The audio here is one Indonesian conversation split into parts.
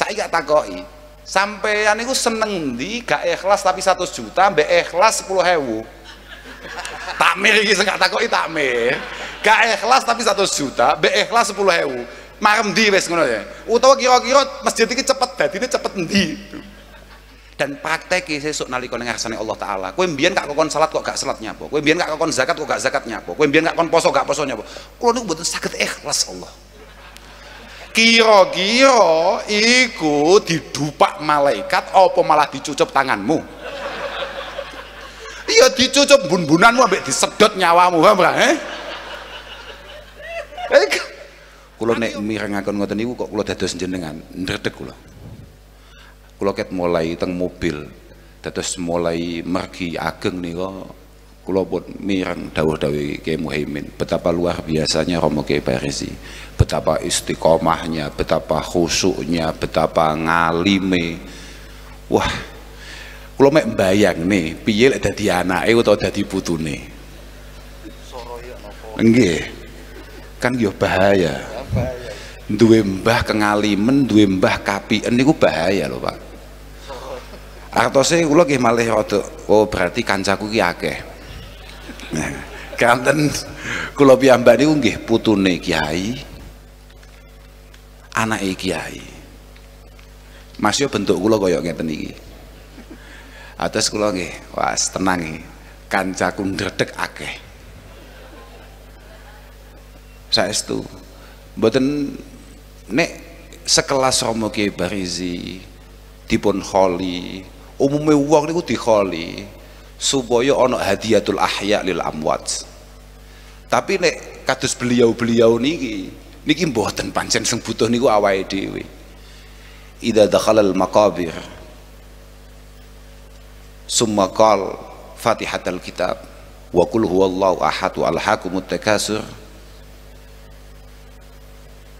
saya gak takoi sampean itu seneng di gak ikhlas tapi satu juta mbak ikhlas sepuluh hewu takmir ini saya gak takoi takmir gak ikhlas tapi satu juta mbak ikhlas sepuluh hewu marem di wes ngono ya utawa kira-kira masjid ini cepet ini cepet di dan praktek sesuk nalika ning ngarsane Allah taala kowe mbiyen gak kokon salat kok gak salat nyapu kowe mbiyen gak kokon zakat kok gak zakat nyapu kowe mbiyen gak kon poso gak posonya apa kula niku mboten sakit ikhlas Allah kira-kira iku didupak malaikat apa malah dicucup tanganmu iya dicucup bun-bunanmu ambek disedot nyawamu ha eh, eh kula nek mirengaken ngoten niku kok kula dados jenengan ndredeg kula kula ket mulai teng mobil dados mulai mergi ageng nika kulobot pun mireng dawuh Dawi ke Muhaimin betapa luar biasanya Romo ke Barisi betapa istiqomahnya betapa khusuknya betapa ngalime wah kula mek bayang nih piye lek dadi anake utawa dadi putune nggih kan yo bahaya duwe mbah kengalimen duwe mbah kapien niku bahaya lho Pak Artose kula nggih malih rada oh berarti kancaku ki akeh Kanten kula piyambak niku nggih putune kiai. Anake kiai. Mas yo bentuk kula kaya ngeten iki. Atus kula nggih, was tenang iki. E. Kancaku ndredeg akeh. Saestu. Mboten nek sekelas Romo Kiai Barizi dipun kholi, umume wong niku dikholi supaya ono hadiatul ahya lil amwat. Tapi nek kados beliau-beliau niki niki mboten pancen sing butuh niku awake dhewe. Idza dakhalal maqabir summa qal Fatihatul Kitab wa qul huwallahu ahad wal hakumut takasur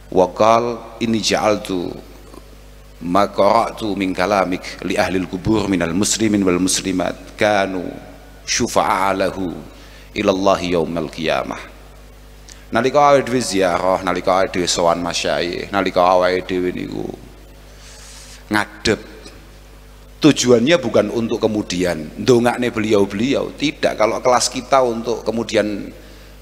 wa qal inni ja'altu ma min kalamik li ahli al kubur min al-muslimin wal muslimat kanu syufa'alahu ila Allah al qiyamah nalika awake dhewe ziarah nalika awake dhewe sowan masyayikh nalika awake dhewe niku ngadep tujuannya bukan untuk kemudian dongakne beliau-beliau tidak kalau kelas kita untuk kemudian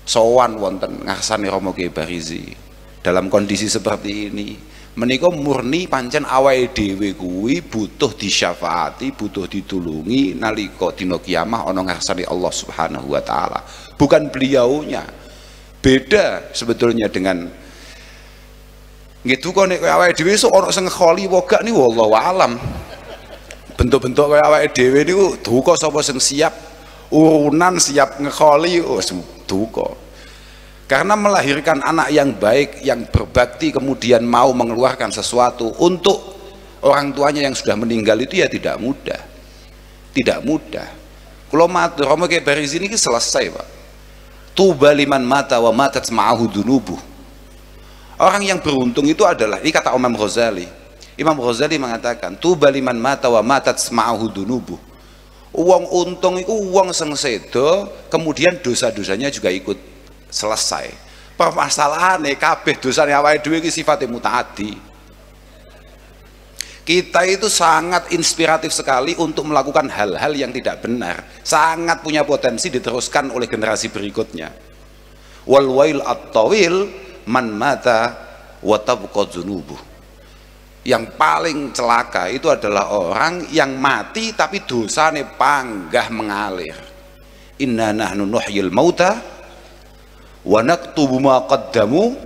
sowan wonten ngarsane Romo kebarizi dalam kondisi seperti ini menika murni pancen awake dhewe kuwi butuh disyafaati, butuh ditulungi nalika dina kiamah ana Allah Subhanahu wa taala. Bukan beliaunya. Beda sebetulnya dengan gitu kok nek awake dhewe sok ana sing kholi wogak ni wallahu alam. Bentuk-bentuk kaya awake dhewe niku duka sapa sing siap urunan siap ngekholi tuh oh, duka. Karena melahirkan anak yang baik, yang berbakti, kemudian mau mengeluarkan sesuatu untuk orang tuanya yang sudah meninggal itu ya tidak mudah. Tidak mudah. Kalau mati, Romo kayak sini ini selesai pak. Tuba liman mata wa matat ma'ahu dunubuh. Orang yang beruntung itu adalah, ini kata Imam Ghazali. Imam Ghazali mengatakan, tuba liman mata wa matat ma'ahu dunubuh. Uang untung itu uang sengsedo, kemudian dosa-dosanya juga ikut selesai. Permasalahan kabeh dosane awalnya dua iki sifatnya mutaati. Kita itu sangat inspiratif sekali untuk melakukan hal-hal yang tidak benar. Sangat punya potensi diteruskan oleh generasi berikutnya. Wal at-tawil man mata yang paling celaka itu adalah orang yang mati tapi dosane panggah mengalir inna nahnu nuhyil mauta wa naktubu ma qaddamu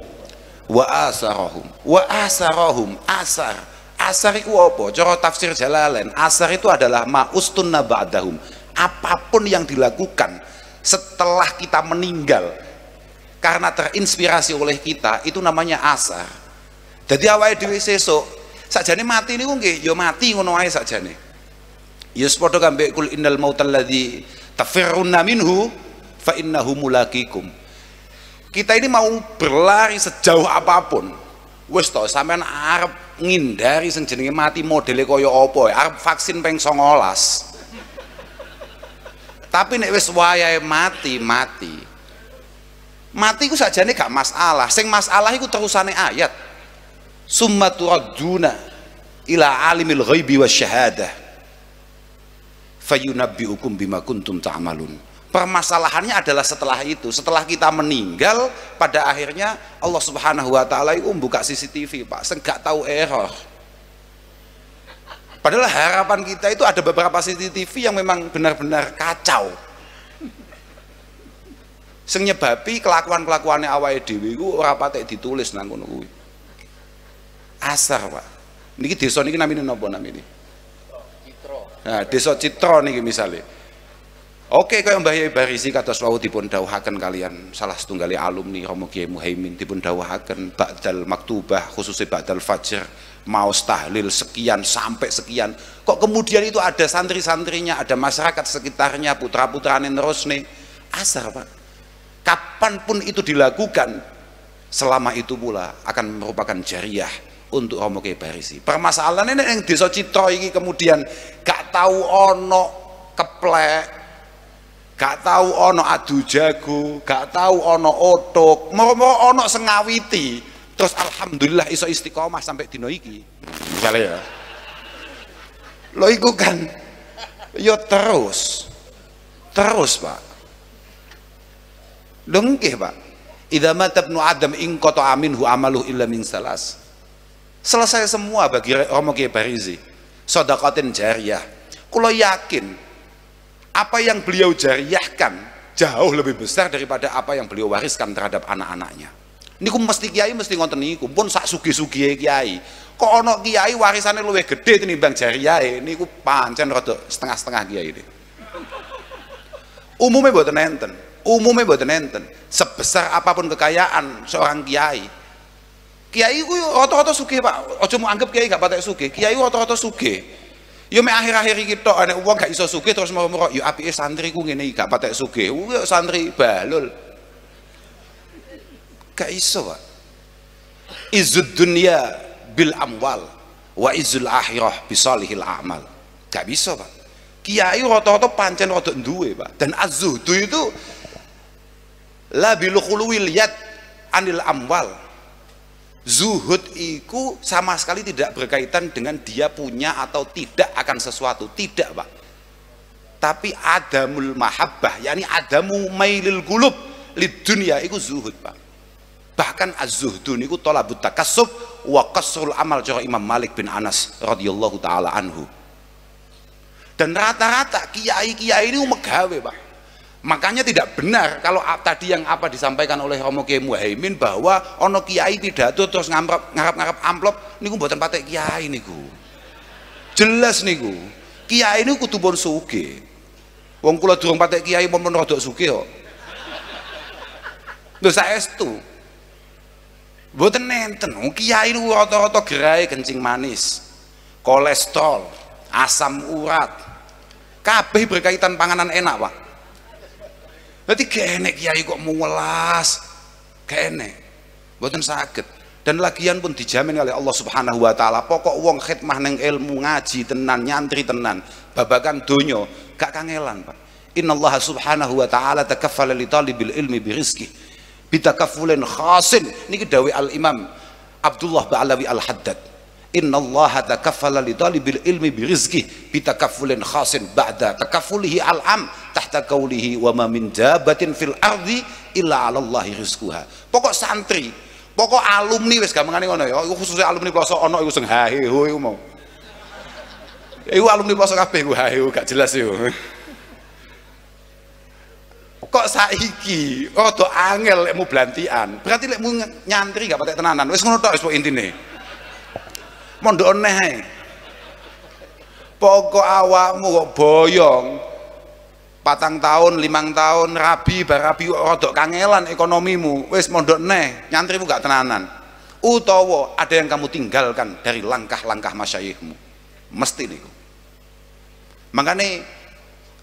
wa asarahum wa asarahum asar asar itu apa? cara tafsir jalalain asar itu adalah ustunna ba'dahum apapun yang dilakukan setelah kita meninggal karena terinspirasi oleh kita itu namanya asar jadi awalnya dewi sesok sajane mati ini nggih ya mati ngono ae sajane ya sepodo kambek kul innal mautal tafirruna minhu fa innahu mulakikum kita ini mau berlari sejauh apapun. Wis to, sampean arep ngindari sing jenenge mati modele kaya apa? Ya? Arep vaksin peng songolas Tapi nek wis wayahe mati, mati. Mati ku sajane gak masalah. Sing masalah iku terusane ayat. Summa turadduna ila alimil ghaibi wasyahadah fayunabbiukum bima kuntum ta'malun. Ta Permasalahannya adalah setelah itu, setelah kita meninggal, pada akhirnya Allah Subhanahu wa taala itu membuka CCTV, Pak, senggak tahu error. Padahal harapan kita itu ada beberapa CCTV yang memang benar-benar kacau. Sing nyebabi kelakuan kelakuannya awalnya dhewe iku ora patek ditulis nanggung kono kuwi. Asar, Pak. Niki desa ini namanya napa namanya Citra. Nah, desa citro nih misalnya Oke kaya Mbah Yai Barisi kata wau dipun dawuhaken kalian salah setunggali alumni Romo Kiai Muhaimin dipun dawuhaken ba'dal maktubah khususnya ba'dal fajar maus tahlil sekian sampai sekian kok kemudian itu ada santri-santrinya ada masyarakat sekitarnya putra putra terus nih asar Pak kapanpun itu dilakukan selama itu pula akan merupakan jariah untuk Romo Kiai Barisi. Permasalahannya yang desa Citro ini kemudian gak tahu ono keplek gak tahu ono adu jago, gak tahu ono otok, mau-mau ono sengawiti, terus alhamdulillah iso istiqomah sampai dino iki. Misalnya ya. Lo iku kan yo ya terus. Terus, Pak. Dengkih, Pak. Idama tabnu adam ing koto amin hu amaluh illa min salas. Selesai semua bagi Romo Kiai Barizi. Sedekatin jariah. Kulo yakin apa yang beliau jariahkan jauh lebih besar daripada apa yang beliau wariskan terhadap anak-anaknya niku mesti kiai mesti ngonten niku pun sak sugi-sugi kiai kok ono kiai warisannya luwih gede bang jariah ku pancen rotok setengah-setengah kiai ini umumnya buat nenten umumnya buat nenten sebesar apapun kekayaan seorang kiai kiai ku rotok rotok sugi pak ojo mau anggap kiai gak patek suki. kiai rotok rotok suki. Yo ya, me akhir-akhir iki tok nek wong gak iso sugih terus mau merok yo ya, apike santri ku ngene iki gak patek sugih. Ya santri balul. Gak iso, Pak. Izud dunya bil amwal wa izul akhirah bisalihil amal. Gak bisa, Pak. Kiai rata-rata pancen rada duwe, Pak. Dan az-zuhdu itu la bil anil amwal Zuhud itu sama sekali tidak berkaitan dengan dia punya atau tidak akan sesuatu. Tidak Pak. Tapi adamul mahabbah, yakni adamu mailil gulub lid dunia itu zuhud Pak. Bahkan az-zuhdun itu tolabut buta wa kasrul amal cara Imam Malik bin Anas radhiyallahu taala anhu. Dan rata-rata kiai-kiai ini megawe Pak Makanya tidak benar kalau tadi yang apa disampaikan oleh Romo Kiai Muhaimin bahwa ono kiai tidak pidato terus ngarap ngarap amplop niku mboten patek kiai niku. Jelas niku. Kiai niku kudu pun suge. Wong kula durung patek kiai pun pun rodok suge kok. Lho saestu. Mboten nenten wong kiai niku rata-rata gerai kencing manis, kolesterol, asam urat. Kabeh berkaitan panganan enak, Pak berarti kene kiai kok mulas kene buatan sakit dan lagian pun dijamin oleh Allah subhanahu wa ta'ala pokok wong khidmah neng ilmu ngaji tenan nyantri tenan babakan dunyo gak kangelan pak inna Allah subhanahu wa ta'ala takaffala li talibil ilmi birizki bitakafulin khasin ini dawe al-imam Abdullah Ba'alawi al-Haddad Inna Allah takafala li talibil ilmi bi rizqih bi takafulin khasin ba'da takafulihi al-am tahta kaulihi wa ma min jabatin fil ardi illa 'ala Allah rizquha. Pokok santri, pokok alumni wis gamangane ngono ya, khususnya alumni poso ana iku sing hahe ho iku mau. Iku alumni poso kabeh iku hahe gak jelas yo. kok saiki rada angel lekmu blantian berarti lekmu nyantri gak patek tenanan wis ngono tok wis intine mondok neh pokok awakmu kok boyong patang tahun, limang tahun, rabi, barabi, rodok kangelan ekonomimu, wis mondok neh, nyantrimu gak tenanan. Utawa ada yang kamu tinggalkan dari langkah-langkah masyayihmu. Mesti niku. Makanya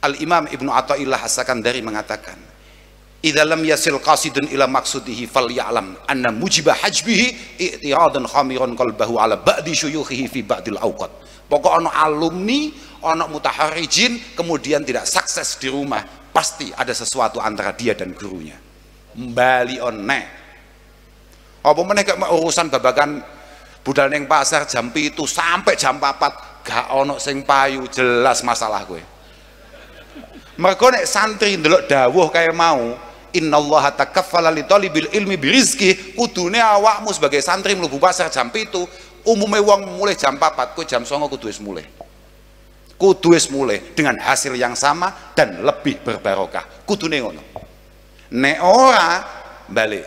Al-Imam Ibnu atta'illah asakan dari mengatakan, Idalam yasil qasidun ila fal ya'lam anna mujibah hajbihi i'tiradan khamiran kalbahu ala ba'di syuyuhihi fi ba'dil awqat. Pokok ono alumni, ono mutaharijin kemudian tidak sukses di rumah, pasti ada sesuatu antara dia dan gurunya. Mbali one. Apa meneh ke urusan babakan budal yang pasar jam itu sampai jam 4 gak ono sing payu jelas masalah gue. Mereka nek santri ndelok dawuh kayak mau, innallaha takaffala li talibil ilmi birizki kudune awakmu sebagai santri mlebu pasar jam itu umumnya wong mulai jam 4 ku jam 9 kudu wis mulai kudu wis mulai dengan hasil yang sama dan lebih berbarokah kudune ngono nek ora balik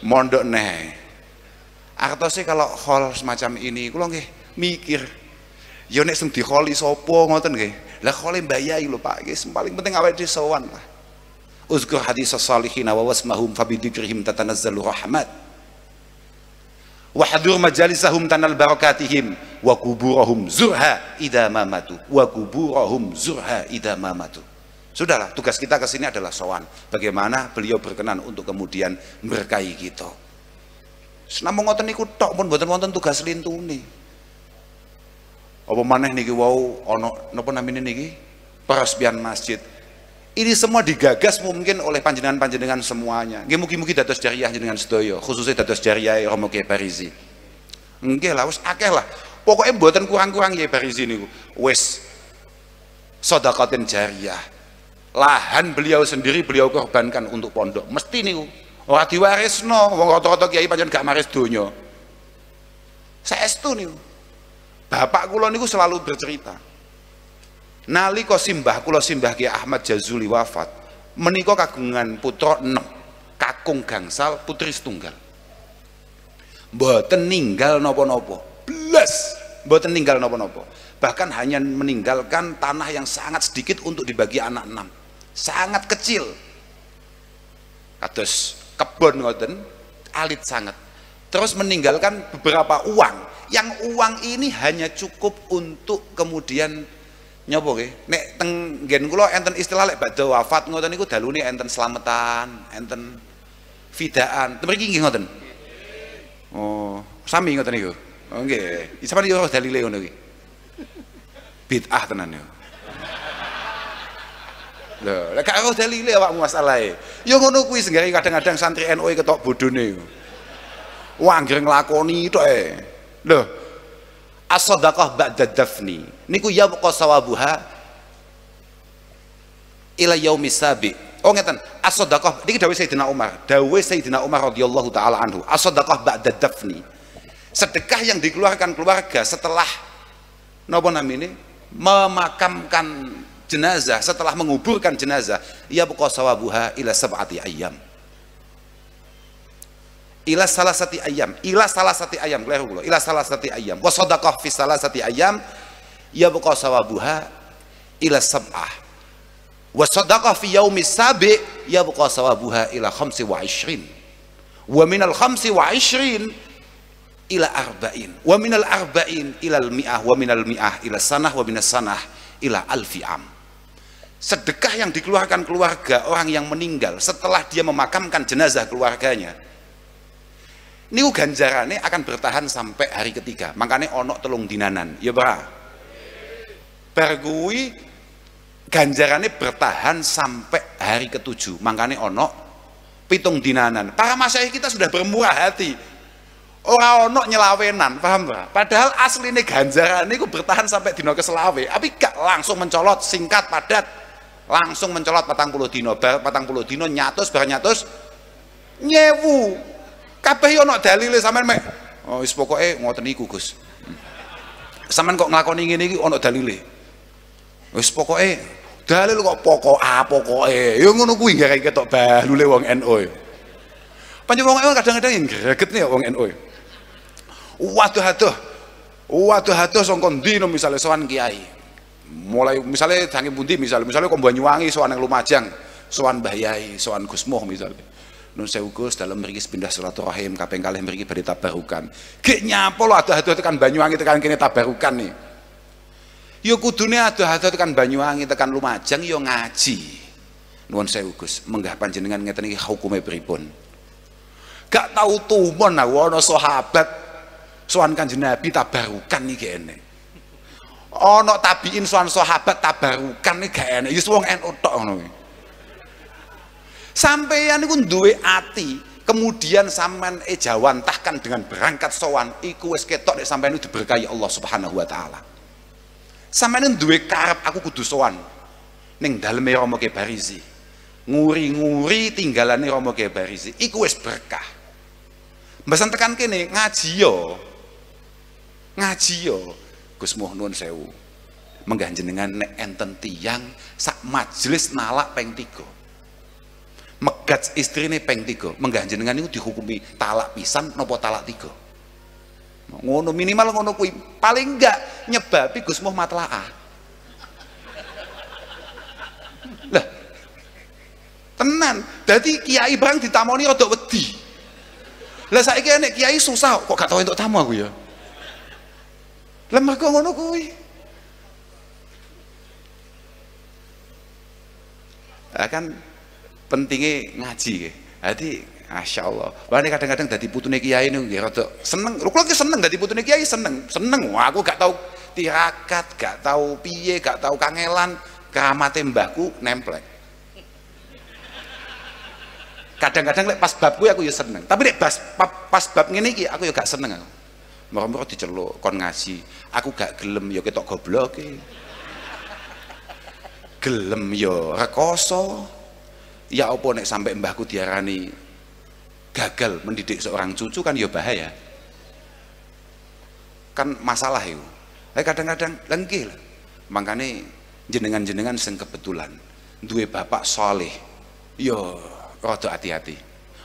mondok neh artosnya kalau hall semacam ini kula nggih mikir ya nek sing di sapa ngoten nggih lah kholim bayai lho Pak, guys, paling penting awet di sowan lah. Uzkur hadis salihin wa wasmahum fa bidzikrihim tatanazzalu rahmat. Wa hadur majalisahum tanal barakatihim wa kuburahum zurha idza mamatu wa kuburahum zurha idza mamatu. Sudahlah, tugas kita ke sini adalah sowan. Bagaimana beliau berkenan untuk kemudian berkahi kita. Senamung ngoten niku tok pun buatan wonten tugas nih. Apa maneh niki wau ono napa namine niki? Peresmian masjid. Ini semua digagas mungkin oleh panjenengan-panjenengan semuanya. Nggih mugi-mugi dados jariah dengan sedaya, khususnya dados jariah Romo Ki Parizi. Nggih lah wis akeh lah. Pokoknya buatan kurang-kurang ya Parizi niku. Wis sodakotin jariah. Lahan beliau sendiri beliau korbankan untuk pondok. Mesti niku. Ora diwarisno wong rata-rata kiai pancen gak maris donya. Saestu niku. Bapak kula niku selalu bercerita. Nalika simbah kula simbah Ki Ahmad Jazuli wafat, menika kagungan putra 6, kakung gangsal putri setunggal. Mboten ninggal napa-napa. Blas, mboten ninggal napa-napa. Bahkan hanya meninggalkan tanah yang sangat sedikit untuk dibagi anak enam. Sangat kecil. Kados kebon ngoten, alit sangat. Terus meninggalkan beberapa uang yang uang ini hanya cukup untuk kemudian nyopo ke? Nek teng gen enten istilah lek badhe wafat ngoten niku dalune enten selametan, enten fidaan. Mriki nggih ngoten. Oh, sami ngoten niku. Oh nggih. Sampeyan yo dalile ngono iki. Bid'ah tenan yo. Lho, lek gak roh dalile awakmu masalahe. Yo ya ngono kuwi senggae kadang-kadang santri NU NO e ketok bodone. yo, nglakoni tok itu Eh. Loh, as-sadaqah ba'da dafni. Niku yabqa sawabuha ila yaumi sabi. Oh ngeten, as-sadaqah niki dawuh Sayyidina Umar, dawuh Sayyidina Umar radhiyallahu taala anhu, as-sadaqah ba'da dafni. Sedekah yang dikeluarkan keluarga setelah napa namine memakamkan jenazah setelah menguburkan jenazah yabqa sawabuha ila sab'ati ayam ila salah sati ayam ila salah sati ayam lehu gulo ila salah sati ayam wasodakoh fi salah sati ayam ya buka sawabuha ila sab'ah wasodakoh fi yaumi sabi ya buka sawabuha ila khamsi wa ishrin wa minal khamsi wa ishrin ila arba'in wa minal arba'in ila al mi'ah wa minal mi'ah ila sanah wa minal sanah ila alfi'am sedekah yang dikeluarkan keluarga orang yang meninggal setelah dia memakamkan jenazah keluarganya niku ganjarane akan bertahan sampai hari ketiga. Makanya onok telung dinanan. Ya bra. bergui ganjarannya ganjarane bertahan sampai hari ketujuh. Makanya onok pitung dinanan. Para masyai kita sudah bermurah hati. Orang onok nyelawenan, paham bra? Padahal ganjaran ganjarane itu bertahan sampai dino keselawe, tapi gak langsung mencolot, singkat, padat. Langsung mencolot patang puluh dino, bar patang puluh dino nyatus, bar nyatus nyewu Kabeh yo ana dalile sampean mek. Oh wis pokoke ngoten iku, Gus. Sampean kok nglakoni ngene iki ana dalile. Wis pokoke dalil kok pokok a ah, pokoke. Yo ngono kuwi kaya ketok balule wong NU. panjang wong NU kadang-kadang yang greget nih wong NU. Waduh aduh. Waduh aduh sangka ndi misale sowan kiai. mulai misalnya tangi bundi misalnya misalnya kok Banyuwangi soan yang Lumajang soan Mbah Yai soan Gus Moh misalnya nun saya ugus dalam mriki pindah rahim kapeng kalian mriki badhe tabarukan. kenya nyapa lo adoh-adoh tekan Banyuwangi tekan kini tabarukan nih. Yo ya kudune adoh-adoh tekan Banyuwangi tekan Lumajang yo ya ngaji. Nuwun saya ugus menggah panjenengan ngerti hukumnya hukume pripun? Gak tahu tumon mana wono sahabat soan Kanjeng Nabi tabarukan iki ene. Ana tabiin soan sahabat tabarukan nih gak enak. Ya wis wong NU tok Sampeyan iku duwe ati, kemudian sampean ejawan jawantahkan dengan berangkat sowan iku wis ketok nek sampean diberkahi Allah Subhanahu wa taala. Sampeyan duwe karep aku kudu sowan ning daleme Rama Kebarizi. Nguri-nguri tinggalane romo Kebarizi iku wis berkah. Mboten tekan kene ngaji yo. Ngaji yo. Gus nuwun sewu. Mengganjenengan nek enten tiang sak majelis nalak peng tiga megat istri ini peng tiga mengganjenengan itu dihukumi talak pisan nopo talak tiga ngono minimal ngono kui paling enggak nyebabi Gus muhammad matlaah ah. lah tenan jadi kiai barang ditamoni rada wedi lah saya saiki nek kiai susah kok gak tau entuk tamu aku ya Lemah mergo ngono kuwi akan pentingnya ngaji. Ya. Jadi Masya Allah. Wah kadang-kadang dari putune kiai ini ya rada seneng. Lu kalau seneng dari putune kiai seneng, seneng. Wah aku gak tahu tirakat, gak tahu piye, gak tahu kangelan. keramatnya mbahku nemplek. Kadang-kadang lek pas babku aku ya seneng. Tapi lek pas, pas bab ngene iki aku ya gak seneng aku. Merem-merem diceluk kon ngaji. Aku gak gelem ya ketok goblok. Ya. Gelem ya rekoso ya opo nek sampai mbahku diarani gagal mendidik seorang cucu kan ya bahaya kan masalah itu eh kadang-kadang lengkil makanya jenengan-jenengan seng kebetulan Dua bapak soleh yo ya rada hati-hati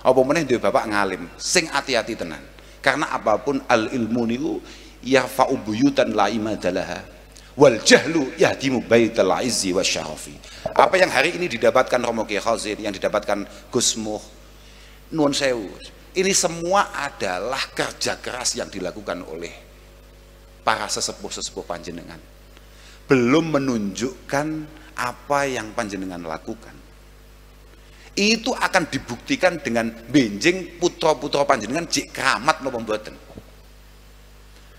apa meneh dua bapak ngalim sing hati-hati tenan karena apapun al ilmu niku ya buyutan la imadalaha wal jahlu yahdimu baitul izzi wasyahafi apa yang hari ini didapatkan Romo Kiai Khazir yang didapatkan Gus Muh Nuon Sewu ini semua adalah kerja keras yang dilakukan oleh para sesepuh-sesepuh panjenengan belum menunjukkan apa yang panjenengan lakukan itu akan dibuktikan dengan benjing putra-putra panjenengan jik keramat no pembuatan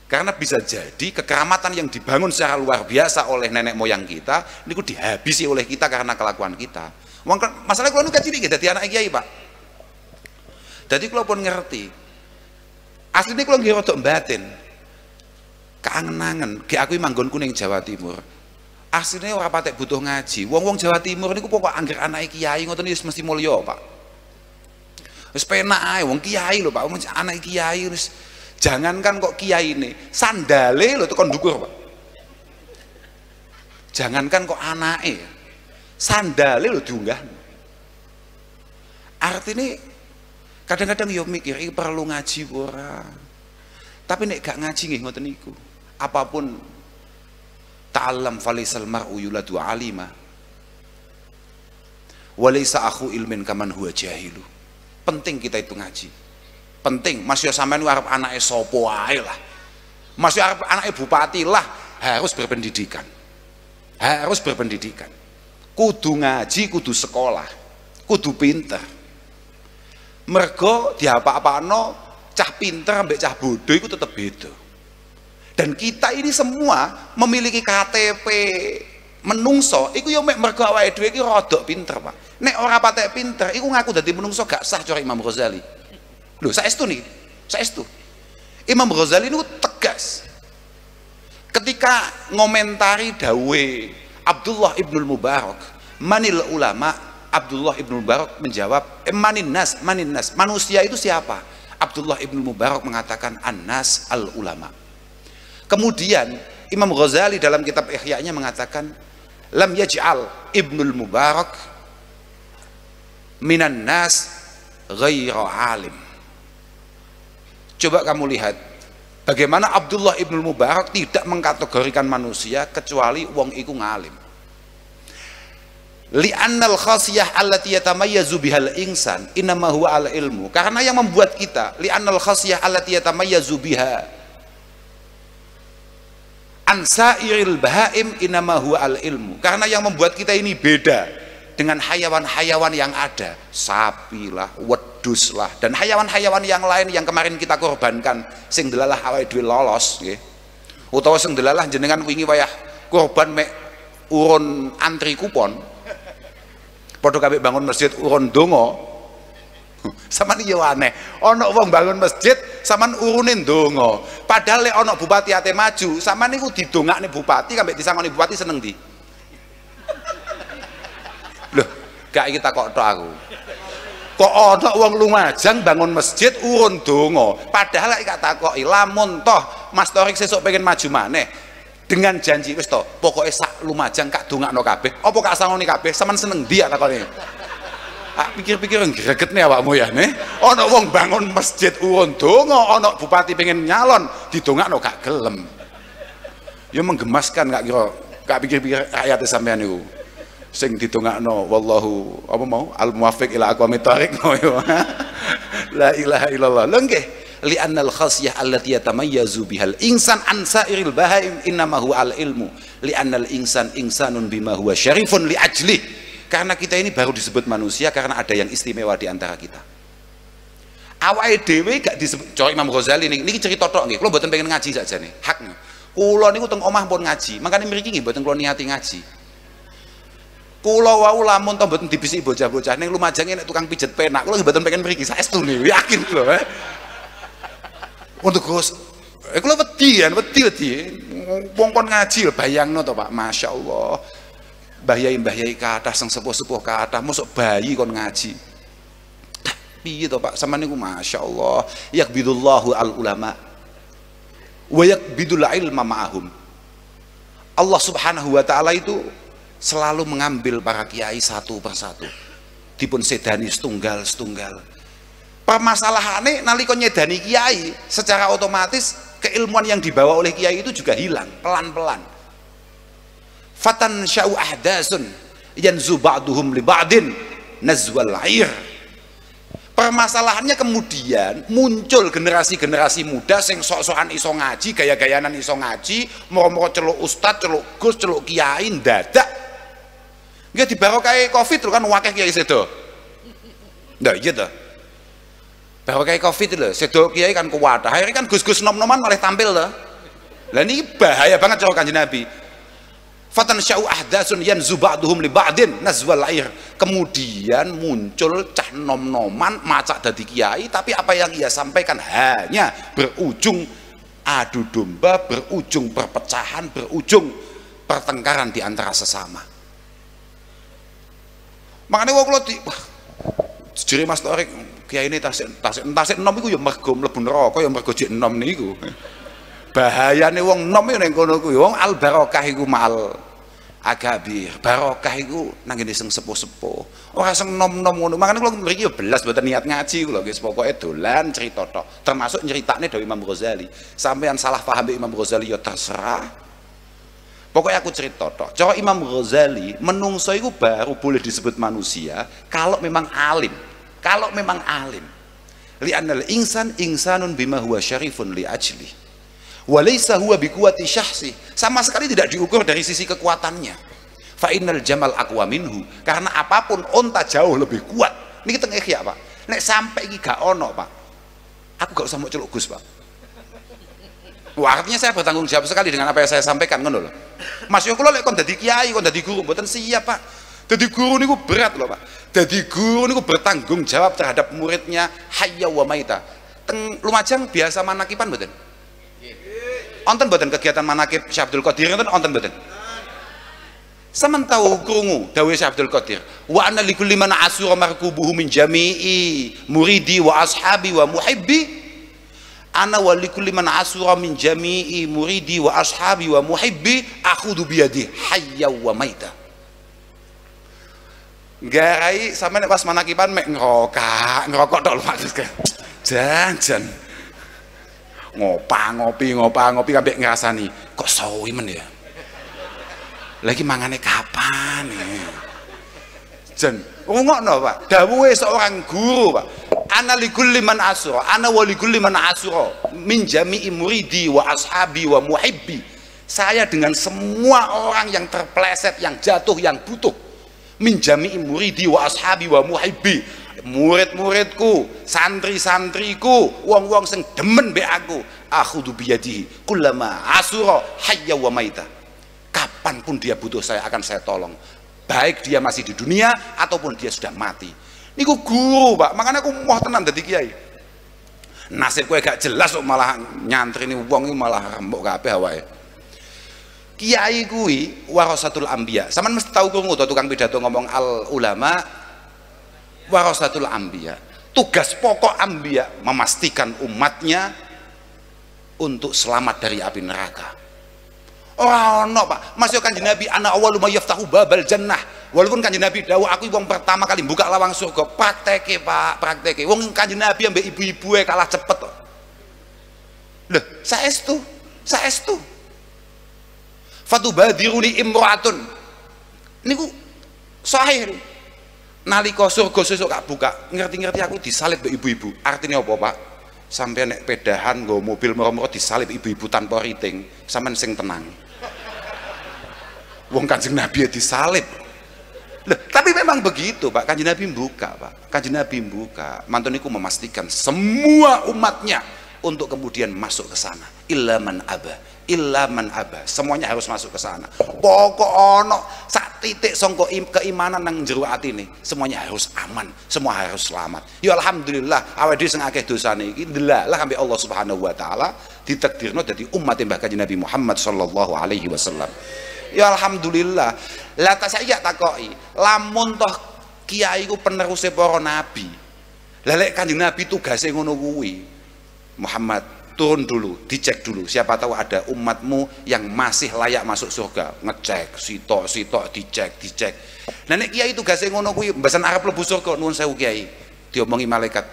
karena bisa jadi kekeramatan yang dibangun secara luar biasa oleh nenek moyang kita, ini dihabisi oleh kita karena kelakuan kita. masalah kalau nukat cilik jadi anak kiai, Pak. Jadi kalau pun ngerti. Aslinya kalau ngerti untuk mbatin, kangen kayak kayak aku manggon kuning Jawa Timur. Aslinya orang patek butuh ngaji. Wong-wong Jawa Timur niku pokok angger anak kiai ngoten ini mesti mulya, Pak. Terus penak ae wong kiai lho, Pak. anak kiai terus. Jangankan kok kiai ini, sandale lo tuh kondukur pak. Jangankan kok eh, sandale lo diunggah. Arti ini kadang-kadang yo ya mikir, ini perlu ngaji ora. Tapi nek gak ngaji nih ngoten niku. Apapun ta'allam falisal mar'u yuladu alima. Walaysa aku ilmin kaman huwa jahilu. Penting kita itu ngaji penting Mas yo sampean arep anake sapa wae lah Mas yo arep anake bupati lah harus berpendidikan harus berpendidikan kudu ngaji kudu sekolah kudu pinter mergo diapa-apano cah pinter ambek cah bodoh itu tetap beda dan kita ini semua memiliki KTP menungso itu yang mek mergo awake dhewe iki rodok pinter Pak nek ora patek pinter iku ngaku dadi menungso gak sah cara Imam Ghazali Loh, saya itu nih, saya itu. Imam Ghazali itu tegas. Ketika ngomentari dawe Abdullah ibnul Mubarak, manil ulama Abdullah ibnul Mubarak menjawab, eh, manin nas, manin nas. Manusia itu siapa? Abdullah ibnul Mubarak mengatakan anas al ulama. Kemudian Imam Ghazali dalam kitab Ihya'nya mengatakan, lam yaj'al ibnul Mubarak minan nas ghairu alim Coba kamu lihat, bagaimana Abdullah ibnu Mubarak tidak mengkategorikan manusia kecuali wong iku ngalim. Li'annal khasiyah allati yatamayyazu bihal insan innama huwa al ilmu. Karena yang membuat kita li'annal khasiyah allati yatamayyazu biha an sa'iril bahaim innama huwa al ilmu. Karena yang membuat kita ini beda dengan hayawan-hayawan yang ada sapi lah wedus lah dan hayawan-hayawan yang lain yang kemarin kita korbankan sing delalah awal duit lolos ya. utawa sing delalah jenengan wingi wayah korban mek urun antri kupon podo kabe bangun masjid urun sama sama iya aneh ono wong bangun masjid sama urunin dongo padahal lek ono bupati ate maju saman niku nih bupati kambek disangoni bupati seneng di gak kita kok tok aku kok ada uang Lumajang bangun masjid urun dongo padahal gak kok ilamun toh Mas Torik sesok pengen maju mana dengan janji wis toh pokoknya sak Lumajang kak dungak no kabeh apa kak sangoni kabeh saman seneng dia ya takone ah, pikir-pikir yang greget nih awakmu ya nih ono wong bangun masjid urun dongo ana bupati pengen nyalon no gak gelem ya menggemaskan gak kira gak pikir-pikir rakyat sampean itu sing ditungakno wallahu apa mau al muwafiq ila aqwamit thariq ya. la ilaha illallah lho nggih li annal khasyah allati yatamayyazu bihal insan an sairil bahaim innama huwa al ilmu li annal insan insanun bima huwa syarifun li ajli karena kita ini baru disebut manusia karena ada yang istimewa di antara kita awake dhewe gak disebut cowok Imam Ghazali niki niki cerita tok nggih kula mboten pengen ngaji saja nih hak kula niku teng omah pun ngaji makanya mriki nggih mboten kula niati ngaji Kulo wau lamun toh mboten dibisik bocah-bocah ning lu nek tukang pijet penak, kulo mboten pengen mriki nih yakin lho. Eh. Untuk Gus, eh kulo wedi kan, wedi wedi. Wong kon ngaji bayangno to Pak, Masya Allah. bayai Yai ke atas yang sing sepuh ke atas masuk bayi kon ngaji. Tapi itu Pak, sama niku Masya Allah, bidullahu al ulama wa yakbidul ilma ma'ahum. Allah Subhanahu wa taala itu selalu mengambil para kiai satu persatu dipun sedani setunggal setunggal permasalahannya nalika nyedani kiai secara otomatis keilmuan yang dibawa oleh kiai itu juga hilang pelan-pelan fatan sya'u ahdasun yanzu ba'duhum li ba'din nazwal air permasalahannya kemudian muncul generasi-generasi muda sing sok-sokan iso ngaji gaya-gayanan iso ngaji moro-moro celuk ustad, celuk gus, celuk kiai, dadak dibawa kayak Covid tuh kan wakil kiai sedo. Nah iya to. Barokai Covid lho, sedo kiai kan kuat. Akhirnya kan gus-gus nom-noman malah tampil to. Lah ini bahaya banget cowok Kanjeng Nabi. Fatan sya'u sunyan yanzu ba'duhum li ba'din nazwal air. Kemudian muncul cah nom-noman macak dadi kiai, tapi apa yang ia sampaikan hanya berujung adu domba, berujung perpecahan, berujung pertengkaran di antara sesama. Makanya wong kula di wah. Mas Torik, kiai ini tasik tasik tasik enom iku ya mergo mlebu neraka ya mergo jek enom niku. Bahayane wong enom ya ning kono kuwi. Ya wong al barokah iku mal agabir. Barokah itu nang ngene sing sepo sepuh Ora sing nom enom ngono. makanya kula mriki ya belas buat niat ngaji kula guys. Pokoke dolan cerita tok. Termasuk ceritanya dari Imam Ghazali. Sampean salah paham Imam Ghazali ya terserah. Pokoknya aku cerita toh. Cara Imam Ghazali menungso itu baru boleh disebut manusia kalau memang alim. Kalau memang alim. li Li'anal insan insanun bima huwa syarifun li ajli. Walaysa huwa bikuwati syahsi. Sama sekali tidak diukur dari sisi kekuatannya. innal jamal aqwa minhu. Karena apapun onta jauh lebih kuat. Ini kita ngekhi Pak. Nek sampai ini gak ono Pak. Aku gak usah mau celuk Gus Pak Wah, artinya saya bertanggung jawab sekali dengan apa yang saya sampaikan kan loh. Mas yo kula lek kon dadi kiai, kon dadi guru, mboten siap, Pak. Dadi guru niku berat loh Pak. Dadi guru niku bertanggung jawab terhadap muridnya hayya wa maita. Teng Lumajang biasa manakipan mboten? Onten mboten kegiatan manakip Syekh Abdul Qadir onten onten mboten? Saman tahu krungu dawe Syekh Abdul Qadir. Wa anna likulli man asura markubuhu min jami'i muridi wa ashabi wa muhibbi ana wali man asura min jami'i muridi wa ashabi wa muhibbi akhudhu biyadi hayya wa maita garai sampe nek pas manakipan mek ngerokok ngerokok tok maksud Jan-jan. Ngopang ngopi ngopang ngopi kabeh ngrasani kok sawi men ya lagi mangane kapan ya jen Rungokno, Pak. Dawuhe seorang guru, Pak. Ana likulli man asura, ana wa likulli man asura min jami'i muridi wa ashabi wa muhibbi. Saya dengan semua orang yang terpleset, yang jatuh, yang butuh. Min jami'i muridi wa ashabi wa muhibbi. Murid-muridku, santri-santriku, wong-wong sing demen be aku. Akhudu biyadihi kulama asura hayya wa maita. Kapanpun dia butuh saya akan saya tolong baik dia masih di dunia ataupun dia sudah mati niku guru pak makanya aku mau tenang dari kiai nasib gue gak jelas kok malah nyantri ini uang ini malah rembok kabeh awake kiai gue warasatul ambia sama mesti tahu gue tuh tukang pidato ngomong al ulama warasatul ambia tugas pokok ambia memastikan umatnya untuk selamat dari api neraka Ora ono, Pak. masih kan jenabi anak awal tahu babal jannah. Walaupun kan jenabi, dawuh aku wong pertama kali buka lawang surga. Prakteke, Pak, prakteke. Wong kan Nabi ambek ibu-ibu eh kalah cepet saya saya Loh, fatu badiruni ruli ini Niku sahih. Nalika surga sesuk gak buka, ngerti-ngerti aku disalib ibu-ibu. Artinya apa, Pak? sampai naik pedahan gue mobil meromoro disalib ibu-ibu tanpa riting sama sing tenang wong kanjeng nabi ya disalib Loh, tapi memang begitu pak kanjeng nabi buka pak kanjeng nabi buka mantuniku memastikan semua umatnya untuk kemudian masuk ke sana ilaman abah ilaman abah semuanya harus masuk ke sana pokok ono sak titik songko keimanan nang jero ini semuanya harus aman semua harus selamat ya alhamdulillah awake dhewe sing akeh dosane iki ndelalah kami Allah Subhanahu wa taala ditakdirno dadi umat mbah kanjeng Nabi Muhammad sallallahu alaihi wasallam ya alhamdulillah lah tak saya takoki lamun toh kiai ku penerusé para nabi lelek kanjeng Nabi tugasnya ngono kuwi Muhammad turun dulu, dicek dulu. Siapa tahu ada umatmu yang masih layak masuk surga. Ngecek, sitok, sitok, dicek, dicek. Nah nek kiai tugasnya ngono kuwi mbasan Arab lebu surga nuwun sewu kiai. Diomongi malaikat.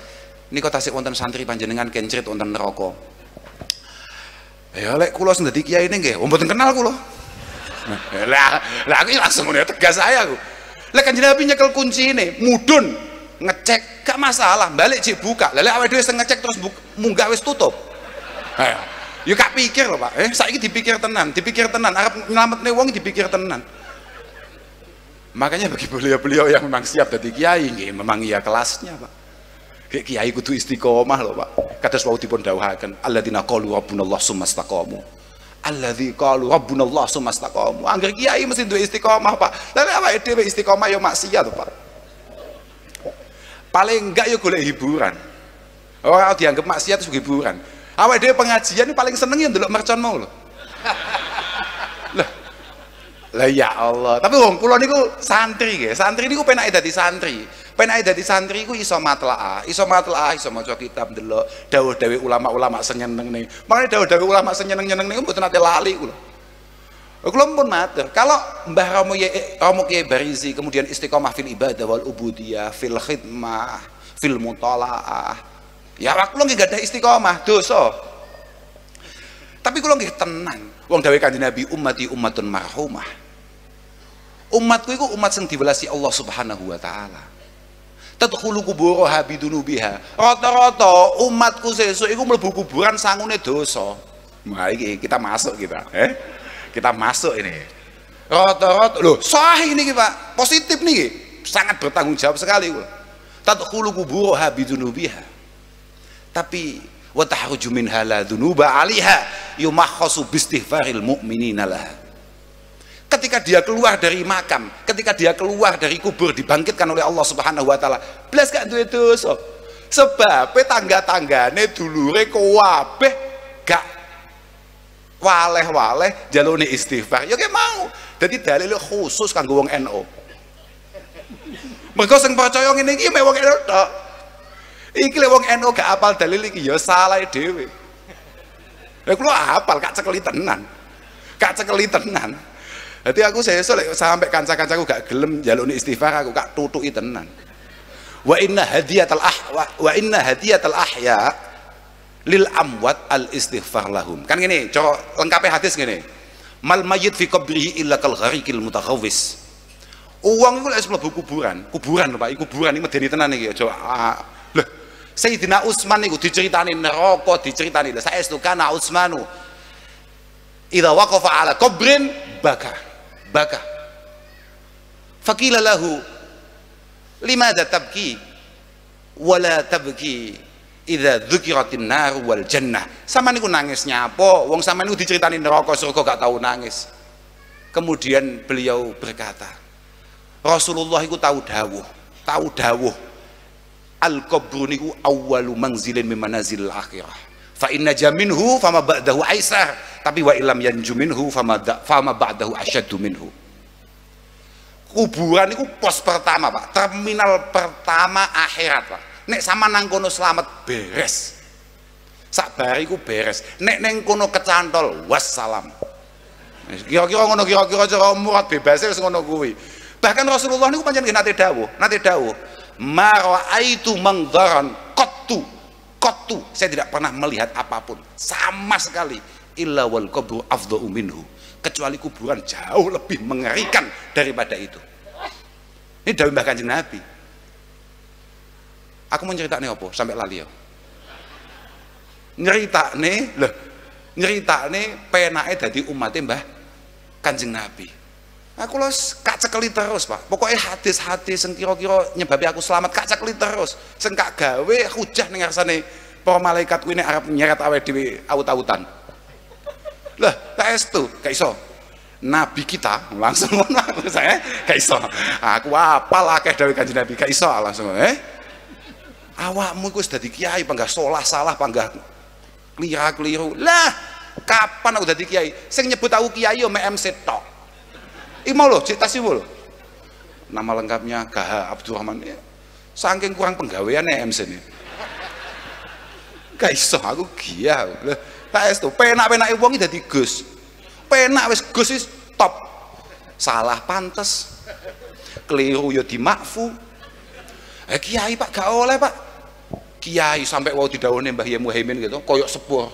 Niko tasik wonten santri panjenengan kencrit wonten neraka. Ya lek kula sing dadi kiai ini nggih, oh, mboten kenal kula. Lah, lah aku langsung ngene tegas saya aku. Lek kanjeng Nabi nyekel kunci ini, mudun ngecek gak masalah balik cek buka awake awal sing ngecek terus munggah wis tutup Yuk kak ya pikir loh pak, eh saiki dipikir tenan, dipikir tenan, Arab nyelamat uang dipikir tenan. Makanya bagi beliau-beliau yang memang siap jadi kiai, nggih, memang iya kelasnya pak. Kiai kudu istiqomah loh pak. Kata Allah kalu wau Allah dawuhaken, kamu, Allah rabbunallah kalu Alladzi Allah rabbunallah kamu. Angger kiai mesti duwe istiqomah pak. Lalu apa itu istiqomah ya maksiat pak. Paling enggak yuk ya golek hiburan. Orang dianggap maksiat itu hiburan awal dia pengajian paling seneng yang dulu mercon mau loh lah lah ya Allah tapi wong kulo niku santri ya santri niku penak dadi santri penak dadi santri ku iso matlaah iso matlaah iso maca kitab delok dawuh-dawuh ulama-ulama senyeneng nih makane dawuh-dawuh ulama senyeneng-nyeneng niku mboten nanti lali kulo Kulo pun matur, kalau Mbah Romo Ye, Romo Kiai Barizi kemudian istiqomah fil ibadah wal ubudiyah, fil khidmah, fil mutalaah, Ya aku lo nggak ada istiqomah, dosa. Tapi kulo nggih tenang. Wong dawuh Kanjeng Nabi ummati ummatun marhumah. Umatku itu umat sing diwelasi Allah Subhanahu wa taala. Tadkhulu kuburo habidunubiha. Rata-rata umatku sesuk iku mlebu kuburan sangune dosa. Nah, iki kita masuk kita, eh? Kita masuk ini. Rata-rata loh, sahih niki, Pak. Positif nih Sangat bertanggung jawab sekali kulo. Tadkhulu kuburo habidunubiha tapi wa tahruju minha la dhunuba 'alaiha yumakhkhasu bistighfaril mu'minina laha ketika dia keluar dari makam, ketika dia keluar dari kubur dibangkitkan oleh Allah Subhanahu wa taala. Blas gak duwe dosa. Sebab tangga-tanggane dulure kabeh gak waleh-waleh jalone istighfar. Ya kayak mau. Jadi dalil khusus kanggo wong NU. Mergo sing percaya ngene iki mek wong NU tok. Iki le wong NU gak apal dalil iki ya salah dhewe. Lah kula apal gak cekeli tenan. Gak cekeli tenan. Dadi aku sesuk lek sampe kancak kancaku gak gelem jaluk istighfar aku gak tutuki tenan. Wa inna hadiyatal ahwa wa inna ah ya, lil amwat al istighfar lahum. Kan gini, cok lengkapnya hadis gini. Mal mayit fi qabrihi illa kal gharikil mutakhawis. Uang itu lek mlebu kuburan, kuburan lho Pak, kuburan iki medeni tenan iki aja ah, Sayyidina Utsman niku diceritani neraka, diceritani lha saestu kana Utsmanu idza waqafa ala qabrin baka baka faqila lahu limadha tabki wala tabki idza dzukiratin nar wal jannah sama niku nangisnya apa wong sama niku diceritani neraka surga gak tahu nangis kemudian beliau berkata Rasulullah itu tahu dawuh tahu dawuh al qabru niku awwalu manzilin min manazilil akhirah fa inna jaminhu fama ba'dahu aisar tapi wa ilam yanju minhu fama da, fama ba'dahu minhu kuburan itu pos pertama pak terminal pertama akhirat pak nek sama nang nangkono selamat beres bari ku beres nek neng kono kecantol wassalam eh, kira-kira ngono kira-kira cara bebas bebasnya ngono kuwi bahkan Rasulullah niku pancen nate dawuh nate dawuh itu mangdaran kotu kotu saya tidak pernah melihat apapun sama sekali illa wal qabru afdha'u minhu kecuali kuburan jauh lebih mengerikan daripada itu ini dari bahkan Nabi aku mau cerita nih apa sampai lali ya nyerita nih loh nyerita nih penae dari umatnya mbah kanjeng Nabi Aku los kak cekli terus pak. Pokoknya hadis-hadis yang kira-kira nyebabi aku selamat kak cekli terus. Sengkak kak gawe hujah nengar sana para malaikat ini Arab nyeret awet di awut-awutan Lah, tak es tuh, kaiso. Nabi kita langsung ngono saya kaiso. iso. Aku apal akeh dari kanjeng Nabi kaiso iso langsung eh. Awakmu sudah dadi kiai panggah salah salah panggah keliru keliru. Lah, kapan aku dadi kiai? Saya nyebut aku kiai yo MC tok Imau loh, cita tasiwo loh. Nama lengkapnya KH Abdurrahman. Ya. Saking kurang penggawean ya MC ini. Gak iso, aku gila. tak es tuh, penak-penak uang jadi gus. Penak wes gus is top. Salah pantas. Keliru yo ya dimakfu. Eh kiai pak, gak oleh pak. Kiai sampai wau daunnya Mbah Yai gitu, koyok sepur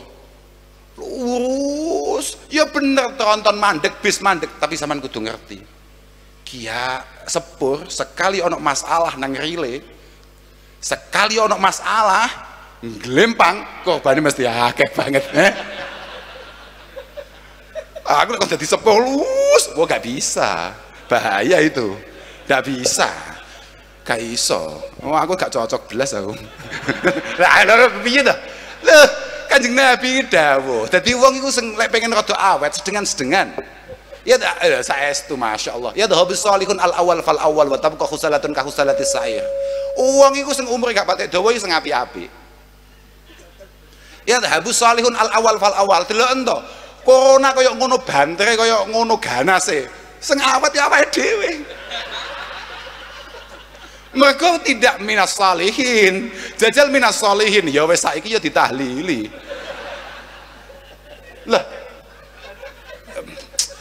lurus ya bener tonton mandek bis mandek tapi zaman kudu ngerti kia sepur sekali onok masalah nang rile sekali onok masalah ngelempang korbannya mesti akeh banget eh? aku kalau jadi sepur lurus gua gak bisa bahaya itu gak bisa gak iso oh, aku gak cocok belas aku lah lah lah dah Kanjeng Nabi dawo. Jadi wong itu sing lek pengen rada awet sedengan-sedengan. Ya saya itu masya Allah. Ya dah ya habis solihun al awal fal awal wa tabqa husalatun ka husalati sair. Uang itu seng umur gak patek dawa seng api-api. Ya dah ya habis solihun al awal fal awal. Delok ento. Corona koyo ngono bantere koyo ngono ganase. seng awet ya apa dewi? maka tidak minas salihin jajal minas salihin ya wes saiki ya ditahlili lah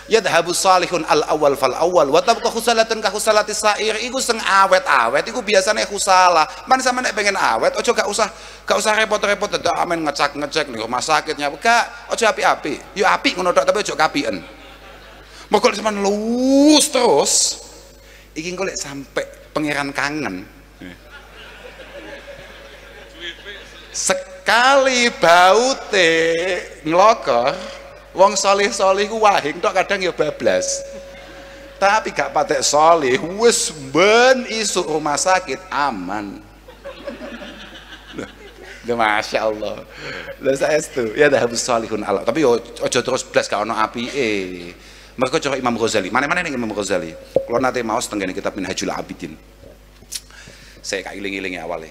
ya yadhabu salihun al awal fal awal wa tabqa khusalatun ka khusalati sair iku seng awet-awet iku biasane khusala man sama nek pengen awet ojo gak usah gak usah repot-repot dadak amen ngecek-ngecek nih rumah sakitnya gak ojo api-api yo ya api ngono tok tapi ojo kapien mokok sampean lurus terus iki engko lek pangeran kangen sekali bau teh ngelokor wong solih solih wahing tok kadang ya bablas tapi gak patek solih wis ben isu rumah sakit aman ya Masya Allah Loh saya itu ya dah habis solihun Allah tapi yo ya, ojo terus belas gak ono api eh mereka coba Imam Ghazali mana-mana yang Imam Ghazali kalau nanti mau setengah kitab Minhajul Abidin saya kak iling-iling ya awalnya